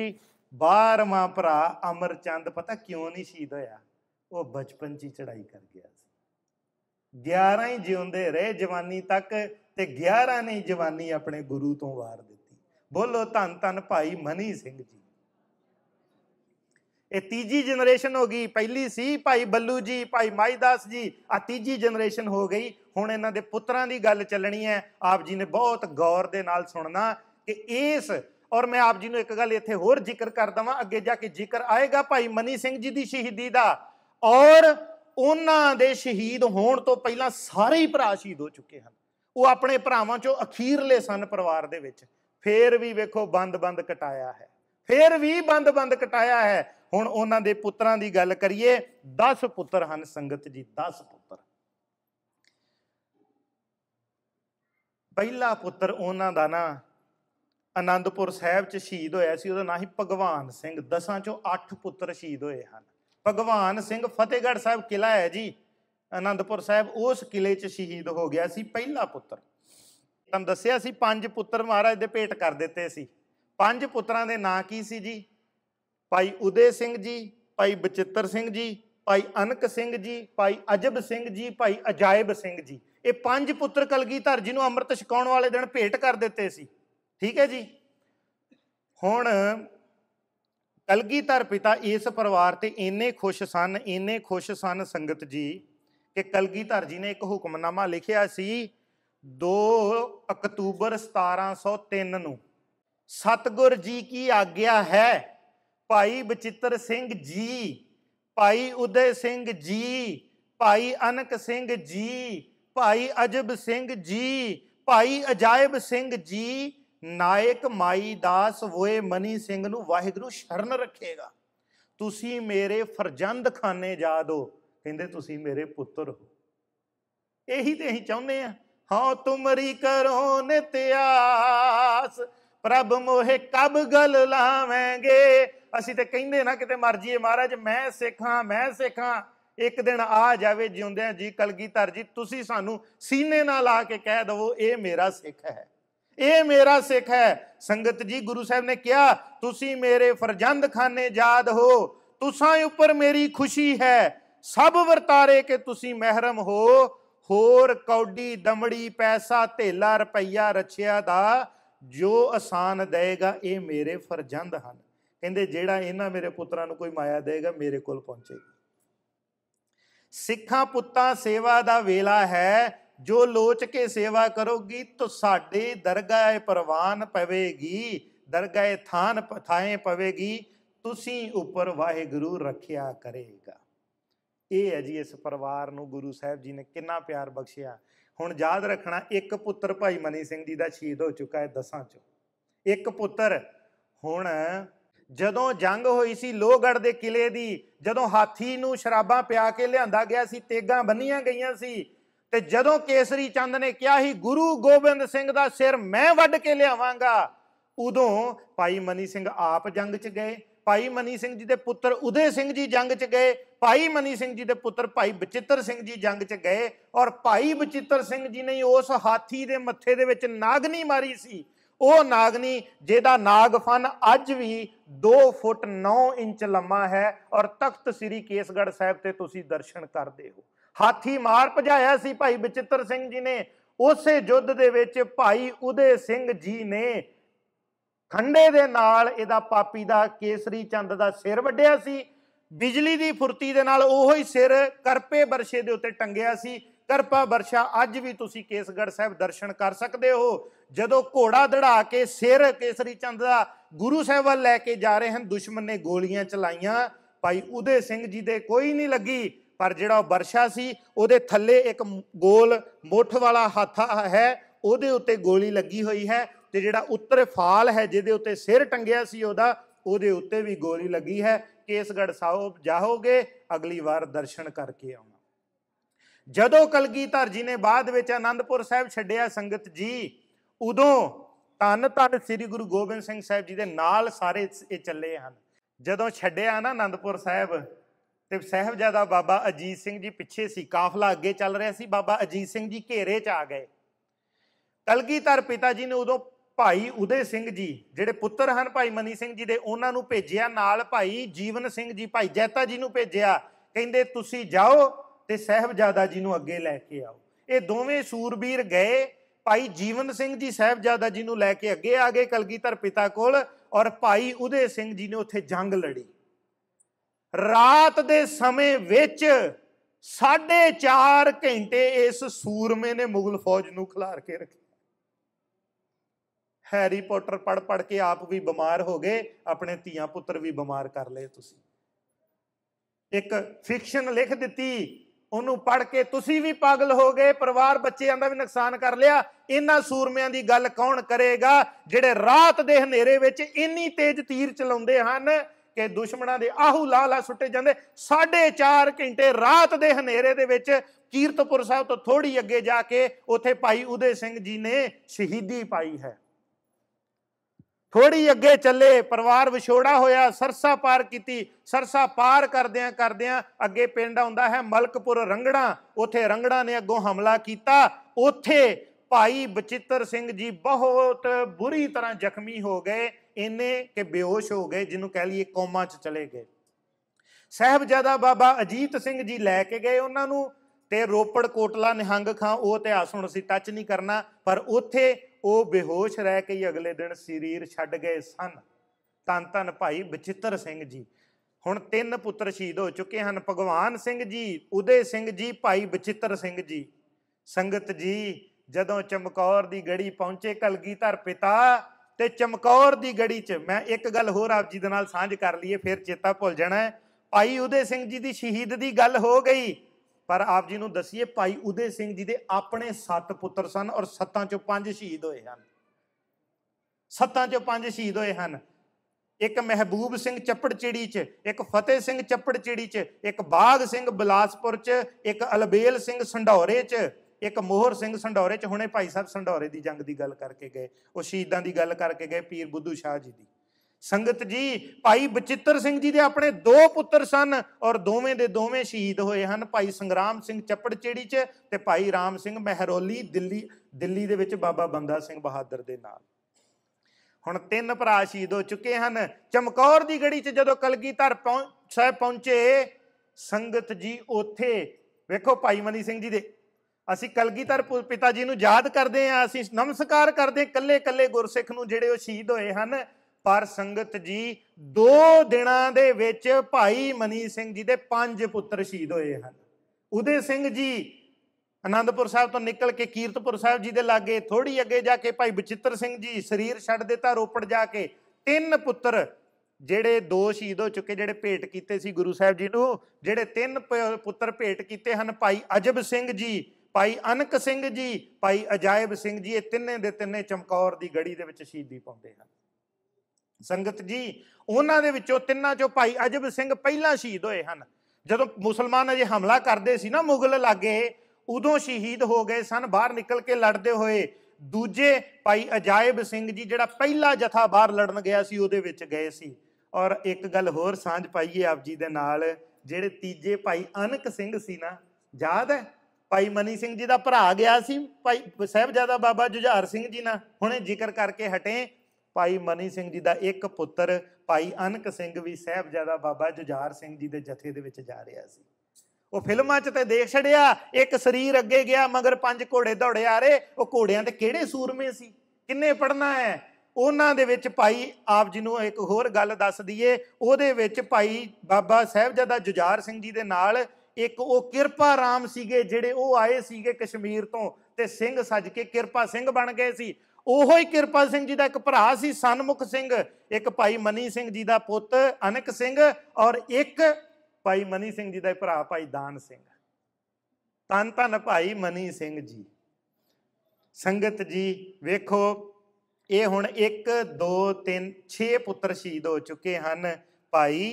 12ਵਾਂ ਭਰਾ ਅਮਰਚੰਦ ਪਤਾ ਕਿਉਂ ਨਹੀਂ ਸ਼ਹੀਦ ਹੋਇਆ ਉਹ ਬਚਪਨ 'ਚ ਹੀ ਚੜਾਈ ਕਰ ਗਿਆ ਸੀ 11 ਹੀ ਜਿਉਂਦੇ ਰਹੇ ਜਵਾਨੀ ਤੱਕ ਤੇ 11 ਨੇ ਜਵਾਨੀ ਆਪਣੇ ਗੁਰੂ ਤੋਂ ਵਾਰ ਦਿੱਤੀ ਬੋਲੋ ਧੰਨ ਧੰਨ ਭਾਈ ਮਨੀ ਸਿੰਘ ਜੀ ਇਹ ਤੀਜੀ ਜਨਰੇਸ਼ਨ ਹੋ ਗਈ ਪਹਿਲੀ ਸੀ ਭਾਈ ਬੱਲੂ ਜੀ ਭਾਈ ਮਾਈਦਾਸ ਜੀ ਆ ਤੀਜੀ ਜਨਰੇਸ਼ਨ ਹੋ ਗਈ ਹੁਣ ਇਹਨਾਂ ਦੇ ਪੁੱਤਰਾਂ ਦੀ ਗੱਲ ਚੱਲਣੀ ਹੈ ਆਪ ਜੀ ਨੇ ਬਹੁਤ ਗੌਰ ਦੇ ਨਾਲ ਸੁਣਨਾ ਕਿ ਇਸ ਔਰ ਮੈਂ ਆਪ ਜੀ ਨੂੰ ਇੱਕ ਗੱਲ ਇੱਥੇ ਹੋਰ ਜ਼ਿਕਰ ਕਰ ਦਵਾਂ ਅੱਗੇ ਜਾ ਕੇ ਜ਼ਿਕਰ ਆਏਗਾ ਭਾਈ ਮਨੀ ਸਿੰਘ ਜੀ ਦੀ ਸ਼ਹੀਦੀ ਦਾ ਔਰ ਉਹਨਾਂ ਦੇ ਸ਼ਹੀਦ ਹੋਣ ਤੋਂ ਪਹਿਲਾਂ ਸਾਰੇ ਹੀ ਭਰਾ ਸ਼ਹੀਦ ਹੋ ਚੁੱਕੇ ਹਨ ਉਹ ਆਪਣੇ ਭਰਾਵਾਂ ਚੋਂ ਅਖੀਰਲੇ ਸਨ ਪਰਿਵਾਰ ਦੇ ਵਿੱਚ ਫੇਰ ਵੀ ਵੇਖੋ ਬੰਦ-ਬੰਦ ਕਟਾਇਆ ਹੈ ਫੇਰ ਵੀ ਬੰਦ-ਬੰਦ ਕਟਾਇਆ ਹੈ ਹੁਣ ਉਹਨਾਂ ਦੇ ਪੁੱਤਰਾਂ ਦੀ ਗੱਲ ਕਰੀਏ 10 ਪੁੱਤਰ ਹਨ ਸੰਗਤ ਜੀ 10 ਪੁੱਤਰ ਪਹਿਲਾ ਪੁੱਤਰ ਉਹਨਾਂ ਦਾ ਨਾ ਆਨੰਦਪੁਰ ਸਾਹਿਬ 'ਚ ਸ਼ਹੀਦ ਹੋਇਆ ਸੀ ਉਹਦਾ ਨਾਂ ਹੀ ਭਗਵਾਨ ਸਿੰਘ ਦਸਾਂ 'ਚੋਂ 8 ਪੁੱਤਰ ਸ਼ਹੀਦ ਹੋਏ ਹਨ ਭਗਵਾਨ ਸਿੰਘ ਫਤਿਹਗੜ੍ਹ ਸਾਹਿਬ ਕਿਲਾ ਹੈ ਜੀ ਆਨੰਦਪੁਰ ਸਾਹਿਬ ਉਸ ਕਿਲੇ 'ਚ ਸ਼ਹੀਦ ਹੋ ਗਿਆ ਸੀ ਪਹਿਲਾ ਪੁੱਤਰ ਤੁਹਾਨੂੰ ਦੱਸਿਆ ਸੀ ਪੰਜ ਪੁੱਤਰ ਮਹਾਰਾਜ ਦੇ ਭੇਟ ਕਰ ਦਿੱਤੇ ਸੀ ਪੰਜ ਪੁੱਤਰਾਂ ਦੇ ਨਾਂ ਕੀ ਸੀ ਜੀ ਭਾਈ ਉਦੇ ਸਿੰਘ ਜੀ ਭਾਈ ਬਚਿੱਤਰ ਸਿੰਘ ਜੀ ਭਾਈ ਅਨਕ ਸਿੰਘ ਜੀ ਭਾਈ ਅਜਬ ਸਿੰਘ ਜੀ ਭਾਈ ਅਜਾਇਬ ਸਿੰਘ ਜੀ ਇਹ ਪੰਜ ਪੁੱਤਰ ਕਲਗੀਧਰ ਜੀ ਨੂੰ ਅੰਮ੍ਰਿਤ ਛਕਾਉਣ ਵਾਲੇ ਦਿਨ ਭੇਟ ਕਰ ਦਿੱਤੇ ਸੀ ਠੀਕ ਹੈ ਜੀ ਹੁਣ ਕਲਗੀਧਰ ਪਿਤਾ ਇਸ ਪਰਿਵਾਰ ਤੇ ਇੰਨੇ ਖੁਸ਼ ਸਨ ਇੰਨੇ ਖੁਸ਼ ਸਨ ਸੰਗਤ ਜੀ ਕਿ ਕਲਗੀਧਰ ਜੀ ਨੇ ਇੱਕ ਹੁਕਮਨਾਮਾ ਲਿਖਿਆ ਸੀ 2 ਅਕਤੂਬਰ 1703 ਨੂੰ ਸਤਗੁਰ ਜੀ ਕੀ ਆਗਿਆ ਹੈ ਭਾਈ ਬਚਿੱਤਰ ਸਿੰਘ ਜੀ ਭਾਈ ਉਦੈ ਸਿੰਘ ਜੀ ਭਾਈ ਅਨਕ ਸਿੰਘ ਜੀ ਭਾਈ ਅਜਬ ਸਿੰਘ ਜੀ ਭਾਈ ਅਜਾਇਬ ਸਿੰਘ ਜੀ ਨਾਇਕ ਮਾਈ ਦਾਸ ਵੋਏ ਮਨੀ ਸਿੰਘ ਨੂੰ ਵਾਹਿਗੁਰੂ ਸ਼ਰਨ ਰੱਖੇਗਾ ਤੁਸੀਂ ਮੇਰੇ ਫਰਜ਼ੰਦ ਖਾਨੇ ਜਾ ਦੋ ਕਹਿੰਦੇ ਤੁਸੀਂ ਮੇਰੇ ਪੁੱਤਰ ਹੋ ਇਹੀ ਤੇ ਅਸੀਂ ਚਾਹੁੰਦੇ ਆ ਹਾਂ ਤੁਮਰੀ ਕਰੋ ਨਿਤਿਆਸ ਪ੍ਰਭ ਮੋਹਿ ਕਬ ਗਲ ਲਾਵਾਂਗੇ ਅਸੀਂ ਤੇ ਕਹਿੰਦੇ ਨਾ ਕਿਤੇ ਮਰਜੀ ਮਹਾਰਾਜ ਮੈਂ ਸਿੱਖਾਂ ਮੈਂ ਸਿੱਖਾਂ ਇੱਕ ਦਿਨ ਆ ਜਾਵੇ ਜਿਉਂਦਿਆਂ ਜੀ ਕਲਗੀਧਰ ਜੀ ਤੁਸੀਂ ਸਾਨੂੰ ਸੀਨੇ ਨਾਲ ਆ ਕੇ ਕਹਿ ਦਵੋ ਇਹ ਮੇਰਾ ਸਿੱਖ ਹੈ ਇਹ ਮੇਰਾ ਸਿੱਖ ਹੈ ਸੰਗਤ ਜੀ ਗੁਰੂ ਸਾਹਿਬ ਨੇ ਕਿਹਾ ਤੁਸੀਂ ਮੇਰੇ ਫਰਜ਼ੰਦ ਖਾਨੇ ਯਾਦ ਹੋ ਤੁਸਾਂ ਉੱਪਰ ਮੇਰੀ ਖੁਸ਼ੀ ਹੈ ਸਭ ਵਰਤਾਰੇ ਕਿ ਤੁਸੀਂ ਮਹਿਰਮ ਹੋ ਹੋਰ ਕੌਡੀ ਦਮੜੀ ਪੈਸਾ ਥੇਲਾ ਰੁਪਈਆ ਰਛਿਆ ਦਾ ਜੋ ਆਸਾਨ ਦੇਗਾ ਇਹ ਮੇਰੇ ਫਰਜ਼ੰਦ ਹਨ ਕਹਿੰਦੇ ਜਿਹੜਾ ਇਹਨਾਂ ਮੇਰੇ ਪੁੱਤਰਾਂ ਨੂੰ ਕੋਈ ਮਾਇਆ ਦੇਗਾ ਮੇਰੇ ਕੋਲ ਪਹੁੰਚੇਗਾ ਸਿੱਖਾਂ ਪੁੱਤਾਂ ਸੇਵਾ ਦਾ ਵੇਲਾ ਹੈ ਜੋ ਲੋਚ ਕੇ ਸੇਵਾ ਕਰੋਗੀ ਤੋ ਸਾਡੇ ਦਰਗਾਹ ਪਰਵਾਨ ਪਵੇਗੀ ਦਰਗਾਹ ਥਾਨ ਪਥਾਏ ਪਵੇਗੀ ਤੁਸੀਂ ਉੱਪਰ ਵਾਹਿਗੁਰੂ ਰੱਖਿਆ ਕਰੇਗਾ ਇਹ ਹੈ ਜੀ ਇਸ ਪਰਿਵਾਰ ਨੂੰ ਗੁਰੂ ਸਾਹਿਬ ਜੀ ਨੇ ਕਿੰਨਾ ਪਿਆਰ ਬਖਸ਼ਿਆ ਹੁਣ ਯਾਦ ਰੱਖਣਾ ਇੱਕ ਪੁੱਤਰ ਭਾਈ ਮਨੀ ਸਿੰਘ ਜੀ ਦਾ ਸ਼ਹੀਦ ਹੋ ਚੁੱਕਾ ਹੈ ਦਸਾਂ ਚ ਇੱਕ ਪੁੱਤਰ ਹੁਣ ਜਦੋਂ ਜੰਗ ਹੋਈ ਸੀ ਲੋਹਗੜ ਦੇ ਕਿਲੇ ਦੀ ਜਦੋਂ ਹਾਥੀ ਨੂੰ ਸ਼ਰਾਬਾਂ ਪਿਆ ਕੇ ਲਿਆਂਦਾ ਗਿਆ ਸੀ ਤੇਗਾਂ ਬੰਨੀਆਂ ਗਈਆਂ ਸੀ ਤੇ ਜਦੋਂ ਕੇਸਰੀ ਚੰਦ ਨੇ ਕਿਹਾ ਸੀ ਗੁਰੂ ਗੋਬਿੰਦ ਸਿੰਘ ਦਾ ਸਿਰ ਮੈਂ ਵੱਢ ਕੇ ਲਿਆਵਾਂਗਾ ਉਦੋਂ ਭਾਈ ਮਨੀ ਸਿੰਘ ਆਪ ਜੰਗ 'ਚ ਗਏ ਭਾਈ ਮਨੀ ਸਿੰਘ ਜੀ ਦੇ ਪੁੱਤਰ ਉਦੇ ਸਿੰਘ ਜੀ ਜੰਗ 'ਚ ਗਏ ਭਾਈ ਮਨੀ ਸਿੰਘ ਜੀ ਦੇ ਪੁੱਤਰ ਭਾਈ ਬਚਿੱਤਰ ਸਿੰਘ ਜੀ ਜੰਗ 'ਚ ਗਏ ਔਰ ਭਾਈ ਬਚਿੱਤਰ ਸਿੰਘ ਜੀ ਨੇ ਉਸ ਹਾਥੀ ਦੇ ਮੱਥੇ ਦੇ ਵਿੱਚ ਨਾਗਨੀ ਮਾਰੀ ਸੀ ਉਹ ਨਾਗਨੀ ਜਿਹਦਾ ਨਾਗ ਫਨ ਅੱਜ ਵੀ 2 ਫੁੱਟ 9 ਇੰਚ ਲੰਮਾ ਹੈ ਔਰ ਤਖਤ ਸ੍ਰੀ ਕੇਸਗੜ੍ਹ ਸਾਹਿਬ ਤੇ ਤੁਸੀਂ ਦਰਸ਼ਨ ਕਰਦੇ ਹੋ ਹਾਥੀ ਮਾਰ ਭਜਾਇਆ ਸੀ ਭਾਈ ਬਚਿੱਤਰ ਸਿੰਘ ਜੀ ਨੇ ਉਸੇ ਜੁੱਧ ਦੇ ਵਿੱਚ ਭਾਈ ਉਦੇ ਸਿੰਘ ਜੀ ਨੇ ਖੰਡੇ ਦੇ ਨਾਲ ਇਹਦਾ ਪਾਪੀ ਦਾ ਕੇਸਰੀ ਚੰਦ ਦਾ ਸਿਰ ਵੱਡਿਆ ਸੀ ਬਿਜਲੀ ਦੀ ਫੁਰਤੀ ਦੇ ਨਾਲ ਉਹੋ ਹੀ ਸਿਰ ਕਰਪੇ ਬਰਸ਼ੇ ਦੇ ਉੱਤੇ ਟੰਗਿਆ ਸੀ ਕਰਪਾ ਵਰਸ਼ਾ ਅੱਜ ਵੀ ਤੁਸੀਂ ਕੇਸਗੜ ਸਾਹਿਬ ਦਰਸ਼ਨ ਕਰ ਸਕਦੇ ਹੋ ਜਦੋਂ ਘੋੜਾ ਦੜਾ ਕੇ ਸਿਰ ਕੇਸਰੀ ਚੰਦ ਦਾ ਗੁਰੂ ਸਾਹਿਬ ਵੱਲ ਲੈ ਕੇ ਜਾ ਰਹੇ ਹਨ ਦੁਸ਼ਮਣ ਨੇ ਗੋਲੀਆਂ ਚਲਾਈਆਂ ਭਾਈ ਉਦੇ ਸਿੰਘ ਜੀ ਦੇ ਕੋਈ ਨਹੀਂ ਲੱਗੀ ਪਰ ਜਿਹੜਾ ਉਹ ਵਰਸ਼ਾ ਸੀ ਉਹਦੇ ਥੱਲੇ ਇੱਕ ਗੋਲ ਮੁੱਠ ਵਾਲਾ ਹੱਥ ਹੈ ਉਹਦੇ ਉੱਤੇ ਗੋਲੀ ਲੱਗੀ ਹੋਈ ਹੈ ਤੇ ਜਿਹੜਾ ਉੱਤਰ ਫਾਲ ਹੈ ਜਿਹਦੇ ਉੱਤੇ ਸਿਰ ਟੰਗਿਆ ਸੀ ਉਹਦਾ ਉਹਦੇ ਉੱਤੇ ਵੀ ਗੋਲੀ ਲੱਗੀ ਹੈ ਕੇਸਗੜ ਸਾਹਿਬ ਜਾਹੋਗੇ ਅਗਲੀ ਵਾਰ ਦਰਸ਼ਨ ਕਰਕੇ ਆਉਣਾ ਜਦੋਂ ਕਲਗੀਧਰ ਜੀ ਨੇ ਬਾਅਦ ਵਿੱਚ ਆਨੰਦਪੁਰ ਸਾਹਿਬ ਛੱਡਿਆ ਸੰਗਤ ਜੀ ਉਦੋਂ ਤਨ ਤਨ ਸ੍ਰੀ ਗੁਰੂ ਗੋਬਿੰਦ ਸਿੰਘ ਸਾਹਿਬ ਜੀ ਦੇ ਨਾਲ ਸਾਰੇ ਇਹ ਚੱਲੇ ਹਨ ਜਦੋਂ ਛੱਡਿਆ ਨਾ ਆਨੰਦਪੁਰ ਸਾਹਿਬ ਤੇ ਸਹਿਬਜ਼ਾਦਾ ਬਾਬਾ ਅਜੀਤ ਸਿੰਘ ਜੀ ਪਿੱਛੇ ਸੀ ਕਾਫਲਾ ਅੱਗੇ ਚੱਲ ਰਿਹਾ ਸੀ ਬਾਬਾ ਅਜੀਤ ਸਿੰਘ ਜੀ ਘੇਰੇ 'ਚ ਆ ਗਏ ਕਲਗੀਧਰ ਪਿਤਾ ਜੀ ਨੇ ਉਦੋਂ ਭਾਈ ਉਦੇ ਸਿੰਘ ਜੀ ਜਿਹੜੇ ਪੁੱਤਰ ਹਨ ਭਾਈ ਮਨੀ ਸਿੰਘ ਜੀ ਦੇ ਉਹਨਾਂ ਨੂੰ ਭੇਜਿਆ ਨਾਲ ਭਾਈ ਜੀਵਨ ਸਿੰਘ ਜੀ ਭਾਈ ਜੈਤਾ ਜੀ ਨੂੰ ਭੇਜਿਆ ਕਹਿੰਦੇ ਤੁਸੀਂ ਜਾਓ ਤੇ ਸਹਿਬਜ਼ਾਦਾ ਜੀ ਨੂੰ ਅੱਗੇ ਲੈ ਕੇ ਆਓ ਇਹ ਦੋਵੇਂ ਸੂਰਬੀਰ ਗਏ ਭਾਈ ਜੀਵਨ ਸਿੰਘ ਜੀ ਸਹਿਬਜ਼ਾਦਾ ਜੀ ਨੂੰ ਲੈ ਕੇ ਅੱਗੇ ਆ ਗਏ ਕਲਗੀਧਰ ਪਿਤਾ ਕੋਲ ਔਰ ਭਾਈ ਉਦੇ ਸਿੰਘ ਜੀ ਨੇ ਉੱਥੇ ਜੰਗ ਲੜੀ ਰਾਤ ਦੇ ਸਮੇਂ ਵਿੱਚ 4.5 ਘੰਟੇ ਇਸ ਸੂਰਮੇ ਨੇ ਮੁਗਲ ਫੌਜ ਨੂੰ ਖਿਲਾਰ ਕੇ ਰੱਖਿਆ ਹੈਰੀ ਪੋਟਰ ਪੜ ਪੜ ਕੇ ਆਪ ਵੀ ਬਿਮਾਰ ਹੋ ਗਏ ਆਪਣੇ ਧੀਆਂ ਪੁੱਤਰ ਵੀ ਬਿਮਾਰ ਕਰ ਲਏ ਤੁਸੀਂ ਇੱਕ ਫਿਕਸ਼ਨ ਲਿਖ ਦਿੱਤੀ ਉਹਨੂੰ ਪੜ ਕੇ ਤੁਸੀਂ ਵੀ ਪਾਗਲ ਹੋ ਗਏ ਪਰਿਵਾਰ ਬੱਚਿਆਂ ਦਾ ਵੀ ਨੁਕਸਾਨ ਕਰ ਲਿਆ ਇਹਨਾਂ ਸੂਰਮਿਆਂ ਦੀ ਗੱਲ ਕੌਣ ਕਰੇਗਾ ਜਿਹੜੇ ਰਾਤ ਦੇ ਹਨੇਰੇ ਵਿੱਚ ਇੰਨੀ ਤੇਜ਼ ਤੀਰ ਚਲਾਉਂਦੇ ਹਨ ਕਿ ਦੁਸ਼ਮਣਾਂ ਦੇ ਆਹੂ ਲਾਲਾ ਸੁੱਟੇ ਜਾਂਦੇ 4.5 ਘੰਟੇ ਰਾਤ ਦੇ ਹਨੇਰੇ ਦੇ ਵਿੱਚ ਕੀਰਤਪੁਰ ਸਾਹਿਬ ਤੋਂ ਥੋੜੀ ਅੱਗੇ ਜਾ ਕੇ ਉੱਥੇ ਭਾਈ ਉਦੇ ਸਿੰਘ ਜੀ ਨੇ ਸ਼ਹੀਦੀ ਪਾਈ ਹੈ ਥੋੜੀ ਅੱਗੇ ਚੱਲੇ ਪਰਿਵਾਰ ਵਿਛੋੜਾ ਹੋਇਆ ਸਰਸਾ ਪਾਰ ਕੀਤੀ ਸਰਸਾ ਪਾਰ ਕਰਦਿਆਂ ਕਰਦਿਆਂ ਅੱਗੇ ਪਿੰਡ ਆਉਂਦਾ ਹੈ ਮਲਕਪੁਰ ਰੰਗੜਾ ਉੱਥੇ ਰੰਗੜਾ ਨੇ ਅੱਗੋਂ ਹਮਲਾ ਕੀਤਾ ਉੱਥੇ ਭਾਈ ਬਚਿੱਤਰ ਸਿੰਘ ਜੀ ਬਹੁਤ ਬੁਰੀ ਤਰ੍ਹਾਂ ਜ਼ਖਮੀ ਹੋ ਗਏ ਇੰਨੇ ਕਿ ਬੇਹੋਸ਼ ਹੋ ਗਏ ਜਿਹਨੂੰ ਕਹਿ ਲਈਏ ਕੋਮਾ 'ਚ ਚਲੇ ਗਏ ਸਹਿਬਜ਼ਾਦਾ ਬਾਬਾ ਅਜੀਤ ਸਿੰਘ ਜੀ ਲੈ ਕੇ ਗਏ ਉਹਨਾਂ ਨੂੰ ਤੇ ਰੋਪੜ ਕੋਟਲਾ ਨਿਹੰਗ ਖਾਂ ਉਹ ਇਤਿਹਾਸ ਹੁਣ ਅਸੀਂ ਟੱਚ ਨਹੀਂ ਕਰਨਾ ਪਰ ਉੱਥੇ ਉਹ ਬੇਹੋਸ਼ ਰਹਿ ਕੇ ਹੀ ਅਗਲੇ ਦਿਨ ਸਰੀਰ ਛੱਡ ਗਏ ਸਨ ਤਨ ਤਨ ਭਾਈ ਬਚਿੱਤਰ ਸਿੰਘ ਜੀ ਹੁਣ ਤਿੰਨ ਪੁੱਤਰ ਸ਼ਹੀਦ ਹੋ ਚੁੱਕੇ ਹਨ ਭਗਵਾਨ ਸਿੰਘ ਜੀ ਉਦੇ ਸਿੰਘ ਜੀ ਭਾਈ ਬਚਿੱਤਰ ਸਿੰਘ ਜੀ ਸੰਗਤ ਜੀ ਜਦੋਂ ਚਮਕੌਰ ਦੀ ਗੜੀ ਪਹੁੰਚੇ ਕਲਗੀਧਰ ਪਿਤਾ ਤੇ ਚਮਕੌਰ ਦੀ ਗੜੀ 'ਚ ਮੈਂ ਇੱਕ ਗੱਲ ਹੋਰ ਆਪ ਜੀ ਦੇ ਨਾਲ ਸਾਂਝ ਕਰ ਲਈਏ ਫਿਰ ਚੇਤਾ ਭੁੱਲ ਜਾਣਾ ਭਾਈ ਉਦੇ ਸਿੰਘ ਜੀ ਦੀ ਸ਼ਹੀਦ ਦੀ ਗੱਲ ਹੋ ਗਈ ਪਰ ਆਪ ਜੀ ਨੂੰ ਦਸੀਏ ਭਾਈ ਉਦੇ ਸਿੰਘ ਜੀ ਦੇ ਆਪਣੇ 7 ਪੁੱਤਰ ਸਨ ਔਰ ਸੱਤਾਂ ਚੋਂ 5 ਸ਼ਹੀਦ ਹੋਏ ਹਨ ਸੱਤਾਂ ਚੋਂ 5 ਸ਼ਹੀਦ ਹੋਏ ਹਨ ਇੱਕ ਮਹਿਬੂਬ ਸਿੰਘ ਚੱਪੜਚਿੜੀ 'ਚ ਇੱਕ ਫਤਿਹ ਸਿੰਘ ਚੱਪੜਚਿੜੀ 'ਚ ਇੱਕ ਬਾਗ ਸਿੰਘ ਬਲਾਸਪੁਰ 'ਚ ਇੱਕ ਅਲਬੇਲ ਸਿੰਘ ਸੰਢੌਰੇ 'ਚ ਇੱਕ ਮੋਹਰ ਸਿੰਘ ਸੰਢੌਰੇ 'ਚ ਹੁਣੇ ਭਾਈ ਸਾਹਿਬ ਸੰਢੌਰੇ ਦੀ ਜੰਗ ਦੀ ਗੱਲ ਕਰਕੇ ਗਏ ਉਹ ਸ਼ਹੀਦਾਂ ਦੀ ਗੱਲ ਕਰਕੇ ਗਏ ਪੀਰ ਬੁੱਧੂ ਸ਼ਾਹ ਜੀ ਦੀ ਸੰਗਤ ਜੀ ਭਾਈ ਬਚਿੱਤਰ ਸਿੰਘ ਜੀ ਦੇ ਆਪਣੇ ਦੋ ਪੁੱਤਰ ਸਨ ਔਰ ਦੋਵੇਂ ਦੇ ਦੋਵੇਂ ਸ਼ਹੀਦ ਹੋਏ ਹਨ ਭਾਈ ਸੰਗਰਾਮ ਸਿੰਘ ਚੱਪੜਚੇੜੀ 'ਚ ਤੇ ਭਾਈ ਰਾਮ ਸਿੰਘ ਮਹਿਰੋਲੀ ਦਿੱਲੀ ਦਿੱਲੀ ਦੇ ਵਿੱਚ ਬਾਬਾ ਬੰਦਾ ਸਿੰਘ ਬਹਾਦਰ ਦੇ ਨਾਲ ਹੁਣ ਤਿੰਨ ਭਰਾ ਸ਼ਹੀਦ ਹੋ ਚੁੱਕੇ ਹਨ ਚਮਕੌਰ ਦੀ ਗੜੀ 'ਚ ਜਦੋਂ ਕਲਗੀਧਰ ਸਾਹਿਬ ਪਹੁੰਚੇ ਸੰਗਤ ਜੀ ਉਥੇ ਵੇਖੋ ਭਾਈ ਮਨੀ ਸਿੰਘ ਜੀ ਦੇ ਅਸੀਂ ਕਲਗੀਧਰ ਪਿਤਾ ਜੀ ਨੂੰ ਯਾਦ ਕਰਦੇ ਆ ਅਸੀਂ ਨਮਸਕਾਰ ਕਰਦੇ ਕੱਲੇ ਕੱਲੇ ਗੁਰਸਿੱਖ ਨੂੰ ਜਿਹੜੇ ਉਹ ਸ਼ਹੀਦ ਹੋਏ ਹਨ ਪਰ ਸੰਗਤ ਜੀ ਦੋ ਦਿਨਾਂ ਦੇ ਵਿੱਚ ਭਾਈ ਮਨੀ ਸਿੰਘ ਜੀ ਦੇ ਪੰਜ ਪੁੱਤਰ ਸ਼ਹੀਦ ਹੋਏ ਹਨ ਉਦੇ ਸਿੰਘ ਜੀ ਆਨੰਦਪੁਰ ਸਾਹਿਬ ਤੋਂ ਨਿਕਲ ਕੇ ਕੀਰਤਪੁਰ ਸਾਹਿਬ ਜੀ ਦੇ ਲਾਗੇ ਥੋੜੀ ਅੱਗੇ ਜਾ ਕੇ ਭਾਈ ਬਚਿੱਤਰ ਸਿੰਘ ਜੀ ਸਰੀਰ ਛੱਡ ਦਿੱਤਾ ਰੋਪੜ ਜਾ ਕੇ ਤਿੰਨ ਪੁੱਤਰ ਜਿਹੜੇ ਦੋ ਸ਼ਹੀਦ ਹੋ ਚੁੱਕੇ ਜਿਹੜੇ ਭੇਟ ਕੀਤੇ ਸੀ ਗੁਰੂ ਸਾਹਿਬ ਜੀ ਨੂੰ ਜਿਹੜੇ ਤਿੰਨ ਪੁੱਤਰ ਭੇਟ ਕੀਤੇ ਹਨ ਭਾਈ ਅਜਬ ਸਿੰਘ ਜੀ ਭਾਈ ਅਨਕ ਸਿੰਘ ਜੀ ਭਾਈ ਅਜਾਇਬ ਸਿੰਘ ਜੀ ਇਹ ਤਿੰਨੇ ਦੇ ਤਿੰਨੇ ਚਮਕੌਰ ਦੀ ਗੜੀ ਦੇ ਵਿੱਚ ਸ਼ਹੀਦੀ ਪਾਉਂਦੇ ਹਨ ਸੰਗਤ ਜੀ ਉਹਨਾਂ ਦੇ ਵਿੱਚੋਂ ਤਿੰਨਾਂ ਚੋਂ ਭਾਈ ਅਜਬ ਸਿੰਘ ਪਹਿਲਾਂ ਸ਼ਹੀਦ ਹੋਏ ਹਨ ਜਦੋਂ ਮੁਸਲਮਾਨ ਅਜੇ ਹਮਲਾ ਕਰਦੇ ਸੀ ਨਾ ਮੁਗਲ ਲਾਗੇ ਉਦੋਂ ਸ਼ਹੀਦ ਹੋ ਗਏ ਸਨ ਬਾਹਰ ਨਿਕਲ ਕੇ ਲੜਦੇ ਹੋਏ ਦੂਜੇ ਭਾਈ ਅਜਾਇਬ ਸਿੰਘ ਜੀ ਜਿਹੜਾ ਪਹਿਲਾ ਜਥਾ ਬਾਹਰ ਲੜਨ ਗਿਆ ਸੀ ਉਹਦੇ ਵਿੱਚ ਗਏ ਸੀ ਔਰ ਇੱਕ ਗੱਲ ਹੋਰ ਸਾਂਝ ਪਾਈਏ ਆਪ ਜੀ ਦੇ ਨਾਲ ਜਿਹੜੇ ਤੀਜੇ ਭਾਈ ਅਨਕ ਸਿੰਘ ਸੀ ਨਾ ਯਾਦ ਹੈ ਭਾਈ ਮਨੀ ਸਿੰਘ ਜੀ ਦਾ ਭਰਾ ਗਿਆ ਸੀ ਭਾਈ ਸਹਿਬਜ਼ਾਦਾ ਬਾਬਾ ਜੁਝਾਰ ਸਿੰਘ ਜੀ ਨਾਲ ਹੁਣੇ ਜ਼ਿਕਰ ਕਰਕੇ ਹਟੇ ਭਾਈ ਮਨੀ ਸਿੰਘ ਜੀ ਦਾ ਇੱਕ ਪੁੱਤਰ ਭਾਈ ਅਨਕ ਸਿੰਘ ਵੀ ਸਹਿਬਜ਼ਾਦਾ ਬਾਬਾ ਜੁਝਾਰ ਸਿੰਘ ਜੀ ਦੇ ਜਥੇ ਦੇ ਵਿੱਚ ਜਾ ਰਿਹਾ ਸੀ ਉਹ ਫਿਲਮਾਂ 'ਚ ਤੇ ਦੇਖ ਛੜਿਆ ਇੱਕ ਸਰੀਰ ਅੱਗੇ ਗਿਆ ਮਗਰ ਪੰਜ ਘੋੜੇ ਦੌੜੇ ਆ ਰਹੇ ਉਹ ਘੋੜਿਆਂ ਤੇ ਕਿਹੜੇ ਸੂਰਮੇ ਸੀ ਕਿੰਨੇ ਪੜਨਾ ਹੈ ਉਹਨਾਂ ਦੇ ਵਿੱਚ ਭਾਈ ਆਪ ਜੀ ਨੂੰ ਇੱਕ ਹੋਰ ਗੱਲ ਦੱਸ ਦਈਏ ਉਹਦੇ ਵਿੱਚ ਭਾਈ ਬਾਬਾ ਸਹਿਬਜ਼ਾਦਾ ਜੁਝਾਰ ਸਿੰਘ ਜੀ ਦੇ ਨਾਲ ਇੱਕ ਉਹ ਕਿਰਪਾ ਰਾਮ ਸੀਗੇ ਜਿਹੜੇ ਉਹ ਆਏ ਸੀਗੇ ਕਸ਼ਮੀਰ ਤੋਂ ਤੇ ਸਿੰਘ ਸੱਜ ਕੇ ਕਿਰਪਾ ਸਿੰਘ ਬਣ ਗਏ ਸੀ ਉਹੋ ਹੀ ਕਿਰਪਾ ਸਿੰਘ ਜੀ ਦਾ ਇੱਕ ਭਰਾ ਸੀ ਸਨਮੁਖ ਸਿੰਘ ਇੱਕ ਭਾਈ ਮਨੀ ਸਿੰਘ ਜੀ ਦਾ ਪੁੱਤ ਅਨਕ ਸਿੰਘ ਔਰ ਇੱਕ ਭਾਈ ਮਨੀ ਸਿੰਘ ਜੀ ਦਾ ਭਰਾ ਭਾਈ ਦਾਨ ਸਿੰਘ ਤਨ ਤਨ ਭਾਈ ਮਨੀ ਸਿੰਘ ਜੀ ਸੰਗਤ ਜੀ ਵੇਖੋ ਇਹ ਹੁਣ 1 2 3 6 ਪੁੱਤਰ ਸ਼ਹੀਦ ਹੋ ਚੁੱਕੇ ਹਨ ਭਾਈ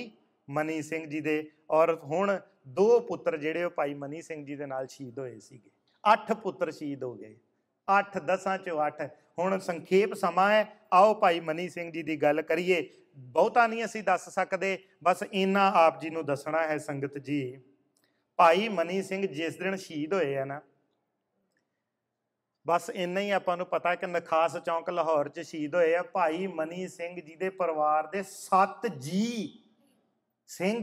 ਮਨੀ ਸਿੰਘ ਜੀ ਦੇ ਔਰ ਹੁਣ ਦੋ ਪੁੱਤਰ ਜਿਹੜੇ ਉਹ ਭਾਈ ਮਨੀ ਸਿੰਘ ਜੀ ਦੇ ਨਾਲ ਸ਼ਹੀਦ ਹੋਏ ਸੀਗੇ 8 ਪੁੱਤਰ ਸ਼ਹੀਦ ਹੋ ਗਏ 8 10 ਚੋਂ 8 ਹੁਣ ਸੰਖੇਪ ਸਮਾਂ ਹੈ ਆਓ ਭਾਈ ਮਨੀ ਸਿੰਘ ਜੀ ਦੀ ਗੱਲ ਕਰੀਏ ਬਹੁਤਾ ਨਹੀਂ ਅਸੀਂ ਦੱਸ ਸਕਦੇ ਬਸ ਇੰਨਾ ਆਪ ਜੀ ਨੂੰ ਦੱਸਣਾ ਹੈ ਸੰਗਤ ਜੀ ਭਾਈ ਮਨੀ ਸਿੰਘ ਜਿਸ ਦਿਨ ਸ਼ਹੀਦ ਹੋਏ ਆ ਨਾ ਬਸ ਇੰਨਾ ਹੀ ਆਪਾਂ ਨੂੰ ਪਤਾ ਕਿ ਨਖਾਸ ਚੌਂਕ ਲਾਹੌਰ 'ਚ ਸ਼ਹੀਦ ਹੋਏ ਆ ਭਾਈ ਮਨੀ ਸਿੰਘ ਜੀ ਦੇ ਪਰਿਵਾਰ ਦੇ 7 ਜੀ ਸਿੰਘ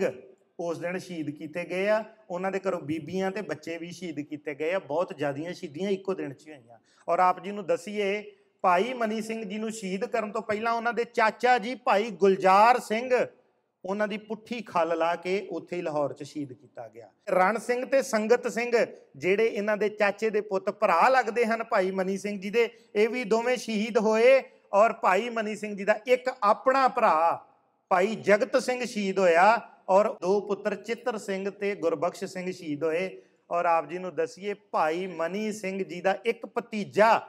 ਉਸ ਦਿਨ ਸ਼ਹੀਦ ਕੀਤੇ ਗਏ ਆ ਉਹਨਾਂ ਦੇ ਘਰੋਂ ਬੀਬੀਆਂ ਤੇ ਬੱਚੇ ਵੀ ਸ਼ਹੀਦ ਕੀਤੇ ਗਏ ਆ ਬਹੁਤ ਜ਼ਿਆਦੀਆਂ ਸ਼ਹੀਦੀਆਂ ਇੱਕੋ ਦਿਨ 'ਚ ਹੋਈਆਂ ਔਰ ਆਪ ਜੀ ਨੂੰ ਦਸੀਏ ਭਾਈ ਮਨੀ ਸਿੰਘ ਜੀ ਨੂੰ ਸ਼ਹੀਦ ਕਰਨ ਤੋਂ ਪਹਿਲਾਂ ਉਹਨਾਂ ਦੇ ਚਾਚਾ ਜੀ ਭਾਈ ਗੁਲਜ਼ਾਰ ਸਿੰਘ ਉਹਨਾਂ ਦੀ ਪੁੱਠੀ ਖੱਲ ਲਾ ਕੇ ਉੱਥੇ ਹੀ ਲਾਹੌਰ 'ਚ ਸ਼ਹੀਦ ਕੀਤਾ ਗਿਆ ਰਣ ਸਿੰਘ ਤੇ ਸੰਗਤ ਸਿੰਘ ਜਿਹੜੇ ਇਹਨਾਂ ਦੇ ਚਾਚੇ ਦੇ ਪੁੱਤ ਭਰਾ ਲੱਗਦੇ ਹਨ ਭਾਈ ਮਨੀ ਸਿੰਘ ਜੀ ਦੇ ਇਹ ਵੀ ਦੋਵੇਂ ਸ਼ਹੀਦ ਹੋਏ ਔਰ ਭਾਈ ਮਨੀ ਸਿੰਘ ਜੀ ਦਾ ਇੱਕ ਆਪਣਾ ਭਰਾ ਭਾਈ ਜਗਤ ਸਿੰਘ ਸ਼ਹੀਦ ਹੋਇਆ ਔਰ ਦੋ ਪੁੱਤਰ ਚਿੱਤਰ ਸਿੰਘ ਤੇ ਗੁਰਬਖਸ਼ ਸਿੰਘ ਸ਼ਹੀਦ ਹੋਏ ਔਰ ਆਪ ਜੀ ਨੂੰ ਦਸੀਏ ਭਾਈ ਮਨੀ ਸਿੰਘ ਜੀ ਦਾ ਇੱਕ ਭਤੀਜਾ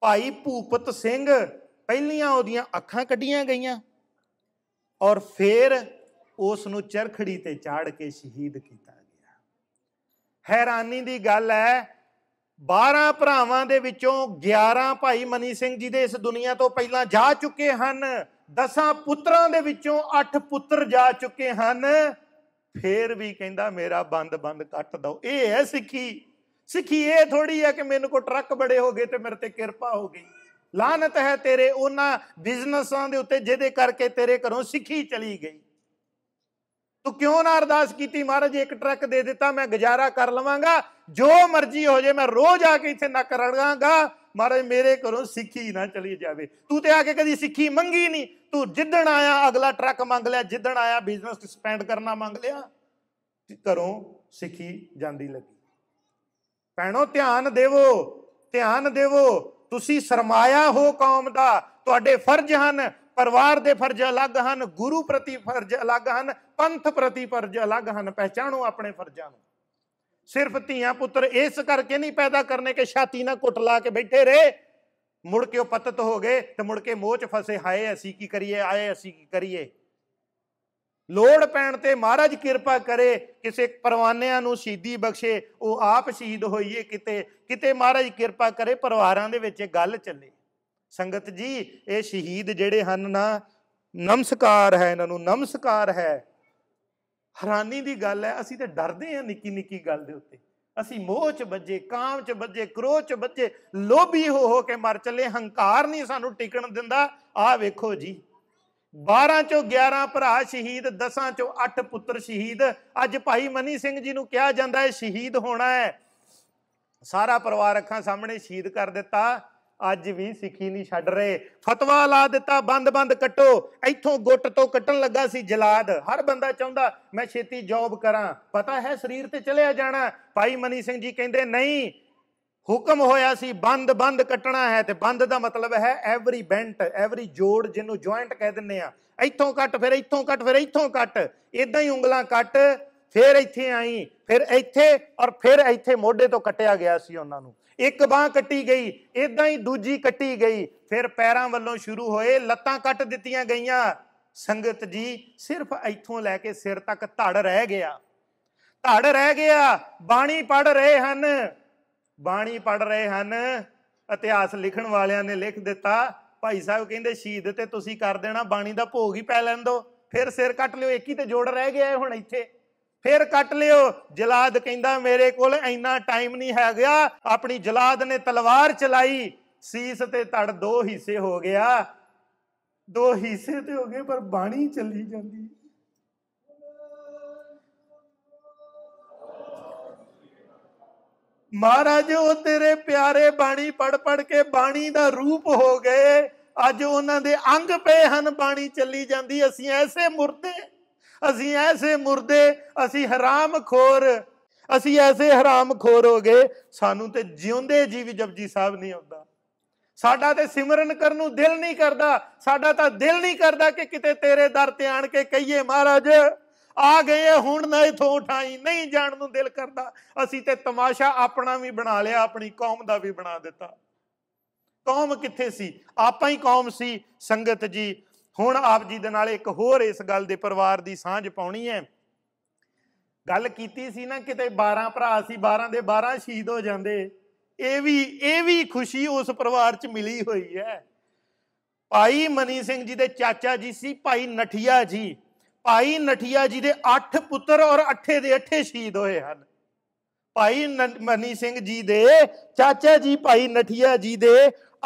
ਭਾਈ ਭੂਪਤ ਸਿੰਘ ਪਹਿਲੀਆਂ ਉਹਦੀਆਂ ਅੱਖਾਂ ਕੱਢੀਆਂ ਗਈਆਂ ਔਰ ਫੇਰ ਉਸ ਨੂੰ ਚਰਖੜੀ ਤੇ ਚਾੜ ਕੇ ਸ਼ਹੀਦ ਕੀਤਾ ਗਿਆ ਹੈਰਾਨੀ ਦੀ ਗੱਲ ਹੈ 12 ਭਰਾਵਾਂ ਦੇ ਵਿੱਚੋਂ 11 ਭਾਈ ਮਨੀ ਸਿੰਘ ਜੀ ਦੇ ਇਸ ਦੁਨੀਆ ਤੋਂ ਪਹਿਲਾਂ ਜਾ ਚੁੱਕੇ ਹਨ ਦਸਾਂ ਪੁੱਤਰਾਂ ਦੇ ਵਿੱਚੋਂ 8 ਪੁੱਤਰ ਜਾ ਚੁੱਕੇ ਹਨ ਫੇਰ ਵੀ ਕਹਿੰਦਾ ਮੇਰਾ ਬੰਦ ਬੰਦ ਕੱਟ ਦੋ ਇਹ ਹੈ ਸਿੱਖੀ ਸਿੱਖੀ ਇਹ ਥੋੜੀ ਹੈ ਕਿ ਮੈਨੂੰ ਕੋ ਟਰੱਕ ਬੜੇ ਹੋ ਗਏ ਤੇ ਮੇਰੇ ਤੇ ਕਿਰਪਾ ਹੋ ਗਈ ਲਾਨਤ ਹੈ ਤੇਰੇ ਉਹਨਾਂ ਬਿਜ਼ਨਸਾਂ ਦੇ ਉੱਤੇ ਜਿਹਦੇ ਕਰਕੇ ਤੇਰੇ ਘਰੋਂ ਸਿੱਖੀ ਚਲੀ ਗਈ ਤੂੰ ਕਿਉਂ ਨਾ ਅਰਦਾਸ ਕੀਤੀ ਮਹਾਰਾਜ ਇੱਕ ਟਰੱਕ ਦੇ ਦਿੱਤਾ ਮੈਂ ਗੁਜ਼ਾਰਾ ਕਰ ਲਵਾਂਗਾ ਜੋ ਮਰਜ਼ੀ ਹੋ ਜੇ ਮੈਂ ਰੋਜ਼ ਆ ਕੇ ਇੱਥੇ ਨਾ ਕਰਾਂਗਾ ਮਹਾਰਾਜ ਮੇਰੇ ਘਰੋਂ ਸਿੱਖੀ ਨਾ ਚਲੀ ਜਾਵੇ ਤੂੰ ਤੇ ਆ ਕੇ ਕਦੀ ਸਿੱਖੀ ਮੰਗੀ ਨਹੀਂ ਤੂੰ ਜਿੱਦਣ ਆਇਆ ਅਗਲਾ ਟਰੱਕ ਮੰਗ ਲਿਆ ਜਿੱਦਣ ਆਇਆ ਬਿਜ਼ਨਸ ਸਪੈਂਡ ਕਰਨਾ ਮੰਗ ਲਿਆ ਘਰੋਂ ਸਿੱਖੀ ਜਾਂਦੀ ਲੱਗੀ ਪੈਣੋ ਧਿਆਨ ਦੇਵੋ ਧਿਆਨ ਦੇਵੋ ਤੁਸੀਂ ਸਰਮਾਇਆ ਹੋ ਕੌਮ ਦਾ ਤੁਹਾਡੇ ਫਰਜ਼ ਹਨ ਪਰਿਵਾਰ ਦੇ ਫਰਜ਼ ਅਲੱਗ ਹਨ ਗੁਰੂ ਪ੍ਰਤੀ ਫਰਜ਼ ਅਲੱਗ ਹਨ ਪੰਥ ਪ੍ਰਤੀ ਫਰਜ਼ ਅਲੱਗ ਹਨ ਪਹਿਚਾਣੋ ਆਪਣੇ ਫਰਜ਼ਾਂ ਨੂੰ ਸਿਰਫ ਧੀਆਂ ਪੁੱਤਰ ਇਸ ਕਰਕੇ ਨਹੀਂ ਪੈਦਾ ਕਰਨੇ ਕਿ ਛਾਤੀ ਨਾਲ ਕੁੱਟ ਲਾ ਕੇ ਬੈਠੇ ਰਹੇ ਮੁੜ ਕੇ ਉਹ ਪਤਤ ਹੋ ਗਏ ਤੇ ਮੁੜ ਕੇ ਮੋਹ ਚ ਫਸੇ ਹਾਏ ਅਸੀਂ ਕੀ ਕਰੀਏ ਆਏ ਅਸੀਂ ਕੀ ਕਰੀਏ ਲੋੜ ਪੈਣ ਤੇ ਮਹਾਰਾਜ ਕਿਰਪਾ ਕਰੇ ਕਿਸੇ ਪਰਵਾਨਿਆਂ ਨੂੰ ਸ਼ਹੀਦੀ ਬਖਸ਼ੇ ਉਹ ਆਪ ਸ਼ਹੀਦ ਹੋਈਏ ਕਿਤੇ ਕਿਤੇ ਮਹਾਰਾਜ ਕਿਰਪਾ ਕਰੇ ਪਰਿਵਾਰਾਂ ਦੇ ਵਿੱਚ ਗੱਲ ਚੱਲੇ ਸੰਗਤ ਜੀ ਇਹ ਸ਼ਹੀਦ ਜਿਹੜੇ ਹਨ ਨਾ ਨਮਸਕਾਰ ਹੈ ਇਹਨਾਂ ਨੂੰ ਨਮਸਕਾਰ ਹੈ ਹੈਰਾਨੀ ਦੀ ਗੱਲ ਹੈ ਅਸੀਂ ਤੇ ਡਰਦੇ ਹਾਂ ਨਿੱਕੀ ਨਿੱਕੀ ਗੱਲ ਦੇ ਉੱਤੇ ਅਸੀਂ ਮੋਹ 'ਚ ਵੱਜੇ ਕਾਮ 'ਚ ਵੱਜੇ ਕ੍ਰੋਧ 'ਚ ਵੱਜੇ ਲੋਭੀ ਹੋ ਹੋ ਕੇ ਮਰ ਚੱਲੇ ਹੰਕਾਰ ਨਹੀਂ ਸਾਨੂੰ ਟਿਕਣ ਦਿੰਦਾ ਆਹ ਵੇਖੋ ਜੀ 12 ਚੋਂ 11 ਭਰਾ ਸ਼ਹੀਦ 10 ਚੋਂ 8 ਪੁੱਤਰ ਸ਼ਹੀਦ ਅੱਜ ਭਾਈ ਮਨੀ ਸਿੰਘ ਜੀ ਨੂੰ ਕਿਹਾ ਜਾਂਦਾ ਹੈ ਸ਼ਹੀਦ ਹੋਣਾ ਹੈ ਸਾਰਾ ਪਰਿਵਾਰ ਅੱਖਾਂ ਸਾਹਮਣੇ ਸ਼ਹੀਦ ਕਰ ਦਿੱਤਾ ਅੱਜ ਵੀ ਸਿੱਖੀ ਨਹੀਂ ਛੱਡ ਰਹੇ ਫਤਵਾ ਲਾ ਦਿੱਤਾ ਬੰਦ-ਬੰਦ ਕੱਟੋ ਇੱਥੋਂ ਗੁੱਟ ਤੋਂ ਕੱਟਣ ਲੱਗਾ ਸੀ ਜਲਾਦ ਹਰ ਬੰਦਾ ਚਾਹੁੰਦਾ ਮੈਂ ਛੇਤੀ ਜੌਬ ਕਰਾਂ ਪਤਾ ਹੈ ਸਰੀਰ ਤੇ ਚਲਿਆ ਜਾਣਾ ਭਾਈ ਮਨੀ ਸਿੰਘ ਜੀ ਕਹਿੰਦੇ ਨਹੀਂ ਹੁਕਮ ਹੋਇਆ ਸੀ ਬੰਦ ਬੰਦ ਕੱਟਣਾ ਹੈ ਤੇ ਬੰਦ ਦਾ ਮਤਲਬ ਹੈ ਐਵਰੀ ਬੈਂਟ ਐਵਰੀ ਜੋੜ ਜਿਹਨੂੰ ਜੁਆਇੰਟ ਕਹਿ ਦਿੰਨੇ ਆ ਇੱਥੋਂ ਕੱਟ ਫਿਰ ਇੱਥੋਂ ਕੱਟ ਫਿਰ ਇੱਥੋਂ ਕੱਟ ਇਦਾਂ ਹੀ ਉਂਗਲਾਂ ਕੱਟ ਫਿਰ ਇੱਥੇ ਆਈ ਫਿਰ ਇੱਥੇ ਔਰ ਫਿਰ ਇੱਥੇ ਮੋਢੇ ਤੋਂ ਕੱਟਿਆ ਗਿਆ ਸੀ ਉਹਨਾਂ ਨੂੰ ਇੱਕ ਬਾਹ ਕੱਟੀ ਗਈ ਇਦਾਂ ਹੀ ਦੂਜੀ ਕੱਟੀ ਗਈ ਫਿਰ ਪੈਰਾਂ ਵੱਲੋਂ ਸ਼ੁਰੂ ਹੋਏ ਲੱਤਾਂ ਕੱਟ ਦਿੱਤੀਆਂ ਗਈਆਂ ਸੰਗਤ ਜੀ ਸਿਰਫ ਇੱਥੋਂ ਲੈ ਕੇ ਸਿਰ ਤੱਕ ਧੜ ਰਹਿ ਗਿਆ ਧੜ ਰਹਿ ਗਿਆ ਬਾਣੀ ਪੜ ਰਹੇ ਹਨ ਬਾਣੀ ਪੜ ਰਹੇ ਹਨ ਇਤਿਹਾਸ ਲਿਖਣ ਵਾਲਿਆਂ ਨੇ ਲਿਖ ਦਿੱਤਾ ਭਾਈ ਸਾਹਿਬ ਕਹਿੰਦੇ ਸ਼ਹੀਦ ਤੇ ਤੁਸੀਂ ਕਰ ਦੇਣਾ ਬਾਣੀ ਦਾ ਭੋਗ ਹੀ ਪੈ ਲੈਣ ਦੋ ਫਿਰ ਸਿਰ ਕੱਟ ਲਿਓ ਇੱਕ ਹੀ ਤੇ ਜੋੜ ਰਹਿ ਗਿਆ ਹੁਣ ਇੱਥੇ ਫੇਰ ਕੱਟ ਲਿਓ ਜਲਾਦ ਕਹਿੰਦਾ ਮੇਰੇ ਕੋਲ ਇੰਨਾ ਟਾਈਮ ਨਹੀਂ ਹੈ ਗਿਆ ਆਪਣੀ ਜਲਾਦ ਨੇ ਤਲਵਾਰ ਚਲਾਈ ਸੀਸ ਤੇ ਧੜ ਦੋ ਹਿੱਸੇ ਹੋ ਗਿਆ ਦੋ ਹਿੱਸੇ ਤੇ ਹੋ ਗਏ ਪਰ ਬਾਣੀ ਚੱਲੀ ਜਾਂਦੀ ਮਹਾਰਾਜ ਉਹ ਤੇਰੇ ਪਿਆਰੇ ਬਾਣੀ ਪੜ ਪੜ ਕੇ ਬਾਣੀ ਦਾ ਰੂਪ ਹੋ ਗਏ ਅੱਜ ਉਹਨਾਂ ਦੇ ਅੰਗ ਪਏ ਹਨ ਬਾਣੀ ਚੱਲੀ ਜਾਂਦੀ ਅਸੀਂ ਐਸੇ ਮੁਰਦੇ ਅਸੀਂ ਐਸੇ ਮੁਰਦੇ ਅਸੀਂ ਹਰਾਮ ਖੋਰ ਅਸੀਂ ਐਸੇ ਹਰਾਮ ਖੋਰ ਹੋ ਗਏ ਸਾਨੂੰ ਤੇ ਜਿਉਂਦੇ ਜੀ ਵੀ ਜਪਜੀ ਸਾਹਿਬ ਨਹੀਂ ਆਉਂਦਾ ਸਾਡਾ ਤੇ ਸਿਮਰਨ ਕਰਨ ਨੂੰ ਦਿਲ ਨਹੀਂ ਕਰਦਾ ਸਾਡਾ ਤਾਂ ਦਿਲ ਨਹੀਂ ਕਰਦਾ ਕਿ ਕਿਤੇ ਤੇਰੇ ਦਰ ਤੇ ਆਣ ਕੇ ਕਹੀਏ ਮਹਾਰਾਜ ਆ ਗਏ ਹੁਣ ਨਾ ਇਥੋਂ ਉਠਾਈ ਨਹੀਂ ਜਾਣ ਨੂੰ ਦਿਲ ਕਰਦਾ ਅਸੀਂ ਤੇ ਤਮਾਸ਼ਾ ਆਪਣਾ ਵੀ ਬਣਾ ਲਿਆ ਆਪਣੀ ਕੌਮ ਦਾ ਵੀ ਬਣਾ ਦਿੱਤਾ ਕੌਮ ਕਿੱਥੇ ਸੀ ਆਪਾਂ ਹੀ ਕੌਮ ਸੀ ਸੰਗਤ ਜੀ ਹੁਣ ਆਪ ਜੀ ਦੇ ਨਾਲ ਇੱਕ ਹੋਰ ਇਸ ਗੱਲ ਦੇ ਪਰਿਵਾਰ ਦੀ ਸਾਂਝ ਪਾਉਣੀ ਹੈ ਗੱਲ ਕੀਤੀ ਸੀ ਨਾ ਕਿਤੇ 12 ਭਰਾ ਸੀ 12 ਦੇ 12 ਸ਼ਹੀਦ ਹੋ ਜਾਂਦੇ ਇਹ ਵੀ ਇਹ ਵੀ ਖੁਸ਼ੀ ਉਸ ਪਰਿਵਾਰ 'ਚ ਮਿਲੀ ਹੋਈ ਹੈ ਭਾਈ ਮਨੀ ਸਿੰਘ ਜੀ ਦੇ ਚਾਚਾ ਜੀ ਸੀ ਭਾਈ ਨਠੀਆ ਜੀ ਭਾਈ ਨਠੀਆ ਜੀ ਦੇ 8 ਪੁੱਤਰ ਔਰ 8 ਦੇ 8 ਸ਼ਹੀਦ ਹੋਏ ਹਨ ਭਾਈ ਮਨੀ ਸਿੰਘ ਜੀ ਦੇ ਚਾਚਾ ਜੀ ਭਾਈ ਨਠੀਆ ਜੀ ਦੇ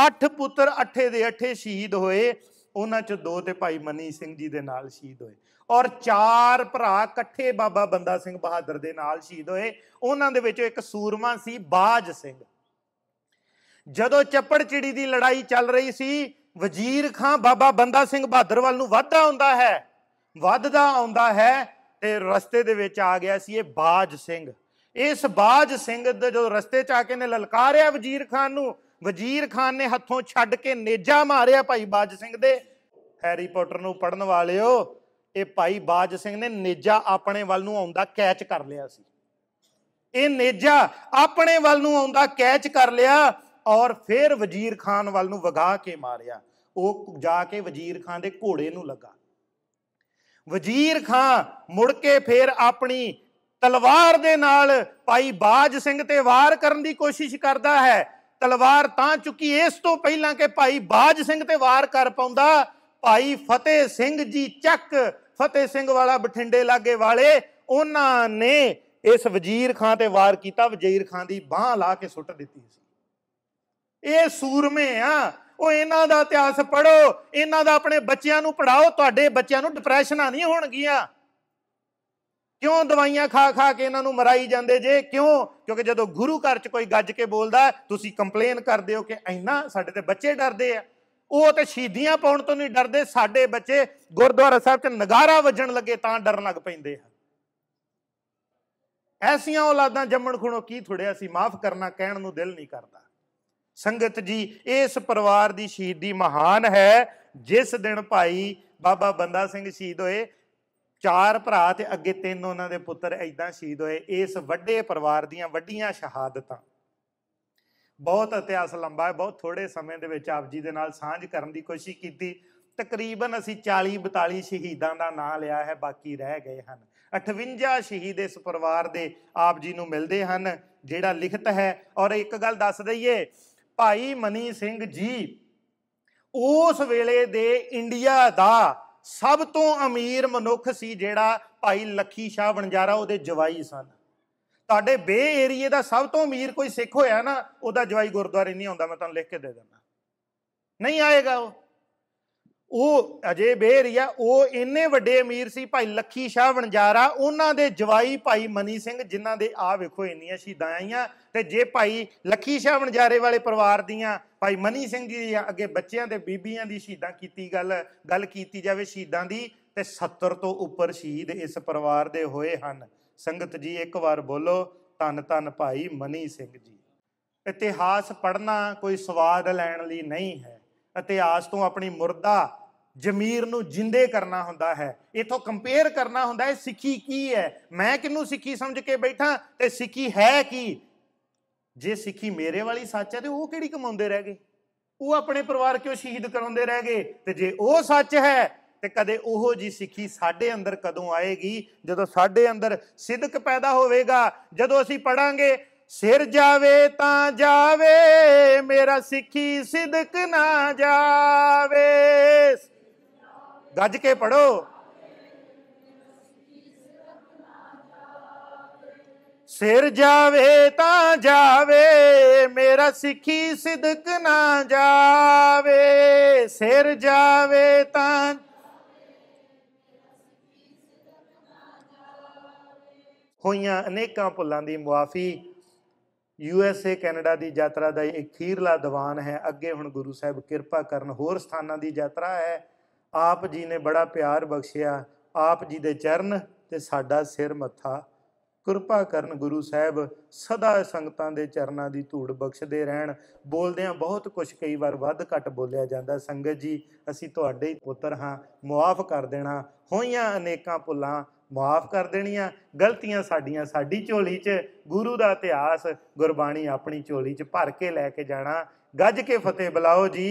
8 ਪੁੱਤਰ 8 ਦੇ 8 ਸ਼ਹੀਦ ਹੋਏ ਉਹਨਾਂ ਚ ਦੋ ਤੇ ਭਾਈ ਮਨੀ ਸਿੰਘ ਜੀ ਦੇ ਨਾਲ ਸ਼ਹੀਦ ਹੋਏ ਔਰ ਚਾਰ ਭਰਾ ਇਕੱਠੇ ਬਾਬਾ ਬੰਦਾ ਸਿੰਘ ਬਹਾਦਰ ਦੇ ਨਾਲ ਸ਼ਹੀਦ ਹੋਏ ਉਹਨਾਂ ਦੇ ਵਿੱਚੋਂ ਇੱਕ ਸੂਰਮਾ ਸੀ ਬਾਜ ਸਿੰਘ ਜਦੋਂ ਚੱਪੜ ਚਿੜੀ ਦੀ ਲੜਾਈ ਚੱਲ ਰਹੀ ਸੀ ਵਜ਼ੀਰ ਖਾਂ ਬਾਬਾ ਬੰਦਾ ਸਿੰਘ ਬਹਾਦਰ ਵੱਲ ਨੂੰ ਵਾਧਾ ਹੁੰਦਾ ਹੈ ਵੱਧਦਾ ਆਉਂਦਾ ਹੈ ਤੇ ਰਸਤੇ ਦੇ ਵਿੱਚ ਆ ਗਿਆ ਸੀ ਇਹ ਬਾਜ ਸਿੰਘ ਇਸ ਬਾਜ ਸਿੰਘ ਦੇ ਜਦੋਂ ਰਸਤੇ 'ਚ ਆ ਕੇ ਨੇ ਲਲਕਾਰਿਆ ਵਜ਼ੀਰ ਖਾਨ ਨੂੰ ਵਜ਼ੀਰ ਖਾਨ ਨੇ ਹੱਥੋਂ ਛੱਡ ਕੇ ਨੇਜਾ ਮਾਰਿਆ ਭਾਈ ਬਾਜ ਸਿੰਘ ਦੇ ਹੈਰੀ ਪੋਟਰ ਨੂੰ ਪੜਨ ਵਾਲਿਓ ਇਹ ਭਾਈ ਬਾਜ ਸਿੰਘ ਨੇ ਨੇਜਾ ਆਪਣੇ ਵੱਲ ਨੂੰ ਆਉਂਦਾ ਕੈਚ ਕਰ ਲਿਆ ਸੀ ਇਹ ਨੇਜਾ ਆਪਣੇ ਵੱਲ ਨੂੰ ਆਉਂਦਾ ਕੈਚ ਕਰ ਲਿਆ ਔਰ ਫਿਰ ਵਜ਼ੀਰ ਖਾਨ ਵੱਲ ਨੂੰ ਵਗਾ ਕੇ ਮਾਰਿਆ ਉਹ ਜਾ ਕੇ ਵਜ਼ੀਰ ਖਾਨ ਦੇ ਘੋੜੇ ਨੂੰ ਲੱਗਾ ਵਜ਼ੀਰ ਖਾਨ ਮੁੜ ਕੇ ਫੇਰ ਆਪਣੀ ਤਲਵਾਰ ਦੇ ਨਾਲ ਭਾਈ ਬਾਜ ਸਿੰਘ ਤੇ ਵਾਰ ਕਰਨ ਦੀ ਕੋਸ਼ਿਸ਼ ਕਰਦਾ ਹੈ ਤਲਵਾਰ ਤਾਂ ਚੁੱਕੀ ਇਸ ਤੋਂ ਪਹਿਲਾਂ ਕਿ ਭਾਈ ਬਾਜ ਸਿੰਘ ਤੇ ਵਾਰ ਕਰ ਪਾਉਂਦਾ ਭਾਈ ਫਤਿਹ ਸਿੰਘ ਜੀ ਚੱਕ ਫਤਿਹ ਸਿੰਘ ਵਾਲਾ ਬਠਿੰਡੇ ਲਾਗੇ ਵਾਲੇ ਉਹਨਾਂ ਨੇ ਇਸ ਵਜ਼ੀਰ ਖਾਨ ਤੇ ਵਾਰ ਕੀਤਾ ਵਜ਼ੀਰ ਖਾਨ ਦੀ ਬਾਹ ਲਾ ਕੇ ਸੁੱਟ ਦਿੱਤੀ ਸੀ ਇਹ ਸੂਰਮੇ ਆ ਉਹ ਇਹਨਾਂ ਦਾ ਇਤਿਹਾਸ ਪੜੋ ਇਹਨਾਂ ਦਾ ਆਪਣੇ ਬੱਚਿਆਂ ਨੂੰ ਪੜਾਓ ਤੁਹਾਡੇ ਬੱਚਿਆਂ ਨੂੰ ਡਿਪਰੈਸ਼ਨਾਂ ਨਹੀਂ ਹੋਣਗੀਆਂ ਕਿਉਂ ਦਵਾਈਆਂ ਖਾ ਖਾ ਕੇ ਇਹਨਾਂ ਨੂੰ ਮਰਾਈ ਜਾਂਦੇ ਜੇ ਕਿਉਂ ਕਿਉਂਕਿ ਜਦੋਂ ਗੁਰੂ ਘਰ 'ਚ ਕੋਈ ਗੱਜ ਕੇ ਬੋਲਦਾ ਤੁਸੀਂ ਕੰਪਲੇਨ ਕਰਦੇ ਹੋ ਕਿ ਐਨਾ ਸਾਡੇ ਤੇ ਬੱਚੇ ਡਰਦੇ ਆ ਉਹ ਤੇ ਸ਼ੀਧੀਆਂ ਪਾਉਣ ਤੋਂ ਨਹੀਂ ਡਰਦੇ ਸਾਡੇ ਬੱਚੇ ਗੁਰਦੁਆਰਾ ਸਾਹਿਬ 'ਚ ਨਗਾਰਾ ਵੱਜਣ ਲੱਗੇ ਤਾਂ ਡਰਨ ਲੱਗ ਪੈਂਦੇ ਆ ਐਸੀਆਂ ਔਲਾਦਾਂ ਜੰਮਣ ਖੁਣੋ ਕੀ ਥੁੜਿਆ ਸੀ ਮਾਫ ਕਰਨਾ ਕਹਿਣ ਨੂੰ ਦਿਲ ਨਹੀਂ ਕਰਦਾ ਸੰਗਤ ਜੀ ਇਸ ਪਰਿਵਾਰ ਦੀ ਸ਼ਹੀਦੀ ਮਹਾਨ ਹੈ ਜਿਸ ਦਿਨ ਭਾਈ ਬਾਬਾ ਬੰਦਾ ਸਿੰਘ ਸ਼ਹੀਦ ਹੋਏ ਚਾਰ ਭਰਾ ਤੇ ਅੱਗੇ ਤਿੰਨ ਉਹਨਾਂ ਦੇ ਪੁੱਤਰ ਐਦਾਂ ਸ਼ਹੀਦ ਹੋਏ ਇਸ ਵੱਡੇ ਪਰਿਵਾਰ ਦੀਆਂ ਵੱਡੀਆਂ ਸ਼ਹਾਦਤਾਂ ਬਹੁਤ ਇਤਿਹਾਸ ਲੰਬਾ ਹੈ ਬਹੁਤ ਥੋੜੇ ਸਮੇਂ ਦੇ ਵਿੱਚ ਆਪ ਜੀ ਦੇ ਨਾਲ ਸਾਂਝ ਕਰਨ ਦੀ ਕੋਸ਼ਿਸ਼ ਕੀਤੀ ਤਕਰੀਬਨ ਅਸੀਂ 40 42 ਸ਼ਹੀਦਾਂ ਦਾ ਨਾਮ ਲਿਆ ਹੈ ਬਾਕੀ ਰਹਿ ਗਏ ਹਨ 58 ਸ਼ਹੀਦ ਇਸ ਪਰਿਵਾਰ ਦੇ ਆਪ ਜੀ ਨੂੰ ਮਿਲਦੇ ਹਨ ਜਿਹੜਾ ਲਿਖਤ ਹੈ ਔਰ ਇੱਕ ਗੱਲ ਦੱਸ ਦਈਏ ਭਾਈ ਮਨੀ ਸਿੰਘ ਜੀ ਉਸ ਵੇਲੇ ਦੇ ਇੰਡੀਆ ਦਾ ਸਭ ਤੋਂ ਅਮੀਰ ਮਨੁੱਖ ਸੀ ਜਿਹੜਾ ਭਾਈ ਲੱਖੀ ਸ਼ਾਹ ਬਣਜਾਰਾ ਉਹਦੇ ਜਵਾਈ ਸਨ ਤੁਹਾਡੇ ਬੇ ਏਰੀਏ ਦਾ ਸਭ ਤੋਂ ਅਮੀਰ ਕੋਈ ਸਿੱਖ ਹੋਇਆ ਨਾ ਉਹਦਾ ਜਵਾਈ ਗੁਰਦੁਆਰੇ ਨਹੀਂ ਆਉਂਦਾ ਮੈਂ ਤੁਹਾਨੂੰ ਲਿਖ ਕੇ ਦੇ ਦਿੰਦਾ ਨਹੀਂ ਆਏਗਾ ਉਹ ਉਹ ਅਜੇ ਬੇਰੀਆ ਉਹ ਇੰਨੇ ਵੱਡੇ ਅਮੀਰ ਸੀ ਭਾਈ ਲੱਖੀ ਸ਼ਾਹ ਵਣਜਾਰਾ ਉਹਨਾਂ ਦੇ ਜਵਾਈ ਭਾਈ ਮਨੀ ਸਿੰਘ ਜਿਨ੍ਹਾਂ ਦੇ ਆ ਵੇਖੋ ਇੰਨੀਆਂ ਸ਼ਹੀਦਾਂ ਆਈਆਂ ਤੇ ਜੇ ਭਾਈ ਲੱਖੀ ਸ਼ਾਹ ਵਣਜਾਰੇ ਵਾਲੇ ਪਰਿਵਾਰ ਦੀਆਂ ਭਾਈ ਮਨੀ ਸਿੰਘ ਜੀ ਦੀਆਂ ਅੱਗੇ ਬੱਚਿਆਂ ਤੇ ਬੀਬੀਆਂ ਦੀ ਸ਼ਹੀਦਾਂ ਕੀਤੀ ਗੱਲ ਗੱਲ ਕੀਤੀ ਜਾਵੇ ਸ਼ਹੀਦਾਂ ਦੀ ਤੇ 70 ਤੋਂ ਉੱਪਰ ਸ਼ਹੀਦ ਇਸ ਪਰਿਵਾਰ ਦੇ ਹੋਏ ਹਨ ਸੰਗਤ ਜੀ ਇੱਕ ਵਾਰ ਬੋਲੋ ਧੰਨ ਧੰਨ ਭਾਈ ਮਨੀ ਸਿੰਘ ਜੀ ਇਤਿਹਾਸ ਪੜਨਾ ਕੋਈ ਸਵਾਦ ਲੈਣ ਲਈ ਨਹੀਂ ਹੈ ਇਤਿਹਾਸ ਤੋਂ ਆਪਣੀ ਮੁਰਦਾ ਜ਼ਮੀਰ ਨੂੰ ਜਿੰਦੇ ਕਰਨਾ ਹੁੰਦਾ ਹੈ ਇਥੋਂ ਕੰਪੇਅਰ ਕਰਨਾ ਹੁੰਦਾ ਹੈ ਸਿੱਖੀ ਕੀ ਹੈ ਮੈਂ ਕਿੰਨੂੰ ਸਿੱਖੀ ਸਮਝ ਕੇ ਬੈਠਾ ਤੇ ਸਿੱਖੀ ਹੈ ਕੀ ਜੇ ਸਿੱਖੀ ਮੇਰੇ ਵਾਲੀ ਸੱਚ ਹੈ ਤੇ ਉਹ ਕਿਹੜੀ ਕਮਾਉਂਦੇ ਰਹਿ ਗਏ ਉਹ ਆਪਣੇ ਪਰਿਵਾਰ ਕਿਉਂ ਸ਼ਹੀਦ ਕਰਾਉਂਦੇ ਰਹਿ ਗਏ ਤੇ ਜੇ ਉਹ ਸੱਚ ਹੈ ਤੇ ਕਦੇ ਉਹੋ ਜੀ ਸਿੱਖੀ ਸਾਡੇ ਅੰਦਰ ਕਦੋਂ ਆਏਗੀ ਜਦੋਂ ਸਾਡੇ ਅੰਦਰ ਸਿੱਧਕ ਪੈਦਾ ਹੋਵੇਗਾ ਜਦੋਂ ਅਸੀਂ ਪੜਾਂਗੇ ਸਿਰ ਜਾਵੇ ਤਾਂ ਜਾਵੇ ਮੇਰਾ ਸਿੱਖੀ ਸਿੱਧਕ ਨਾ ਜਾਵੇ ਗੱਜ ਕੇ ਪੜੋ ਸਿਰ ਜਾਵੇ ਤਾਂ ਜਾਵੇ ਮੇਰਾ ਸਿੱਖੀ ਸਿਦਕ ਨਾ ਜਾਵੇ ਸਿਰ ਜਾਵੇ ਤਾਂ ਹੋਈਆਂ ਅਨੇਕਾਂ ਭੁੱਲਾਂ ਦੀ ਮੁਆਫੀ ਯੂਐਸਏ ਕੈਨੇਡਾ ਦੀ ਯਾਤਰਾ ਦਾ ਇੱਕ ਖੀਰਲਾ ਦੀਵਾਨ ਹੈ ਅੱਗੇ ਹੁਣ ਗੁਰੂ ਸਾਹਿਬ ਕਿਰਪਾ ਕਰਨ ਹੋਰ ਸਥਾਨਾਂ ਦੀ ਯਾਤਰਾ ਹੈ ਆਪ ਜੀ ਨੇ ਬੜਾ ਪਿਆਰ ਬਖਸ਼ਿਆ ਆਪ ਜੀ ਦੇ ਚਰਨ ਤੇ ਸਾਡਾ ਸਿਰ ਮੱਥਾ ਕਿਰਪਾ ਕਰਨ ਗੁਰੂ ਸਾਹਿਬ ਸਦਾ ਸੰਗਤਾਂ ਦੇ ਚਰਨਾਂ ਦੀ ਧੂੜ ਬਖਸ਼ਦੇ ਰਹਿਣ ਬੋਲਦਿਆਂ ਬਹੁਤ ਕੁਝ ਕਈ ਵਾਰ ਵੱਧ ਘੱਟ ਬੋਲਿਆ ਜਾਂਦਾ ਸੰਗਤ ਜੀ ਅਸੀਂ ਤੁਹਾਡੇ ਹੀ ਪੁੱਤਰ ਹਾਂ ਮਾਫ ਕਰ ਦੇਣਾ ਹੋਈਆਂ ਅਨੇਕਾਂ ਭੁੱਲਾਂ ਮਾਫ ਕਰ ਦੇਣੀਆਂ ਗਲਤੀਆਂ ਸਾਡੀਆਂ ਸਾਡੀ ਝੋਲੀ 'ਚ ਗੁਰੂ ਦਾ ਇਤਿਹਾਸ ਗੁਰਬਾਣੀ ਆਪਣੀ ਝੋਲੀ 'ਚ ਭਰ ਕੇ ਲੈ ਕੇ ਜਾਣਾ ਗੱਜ ਕੇ ਫਤਿਹ ਬੁਲਾਓ ਜੀ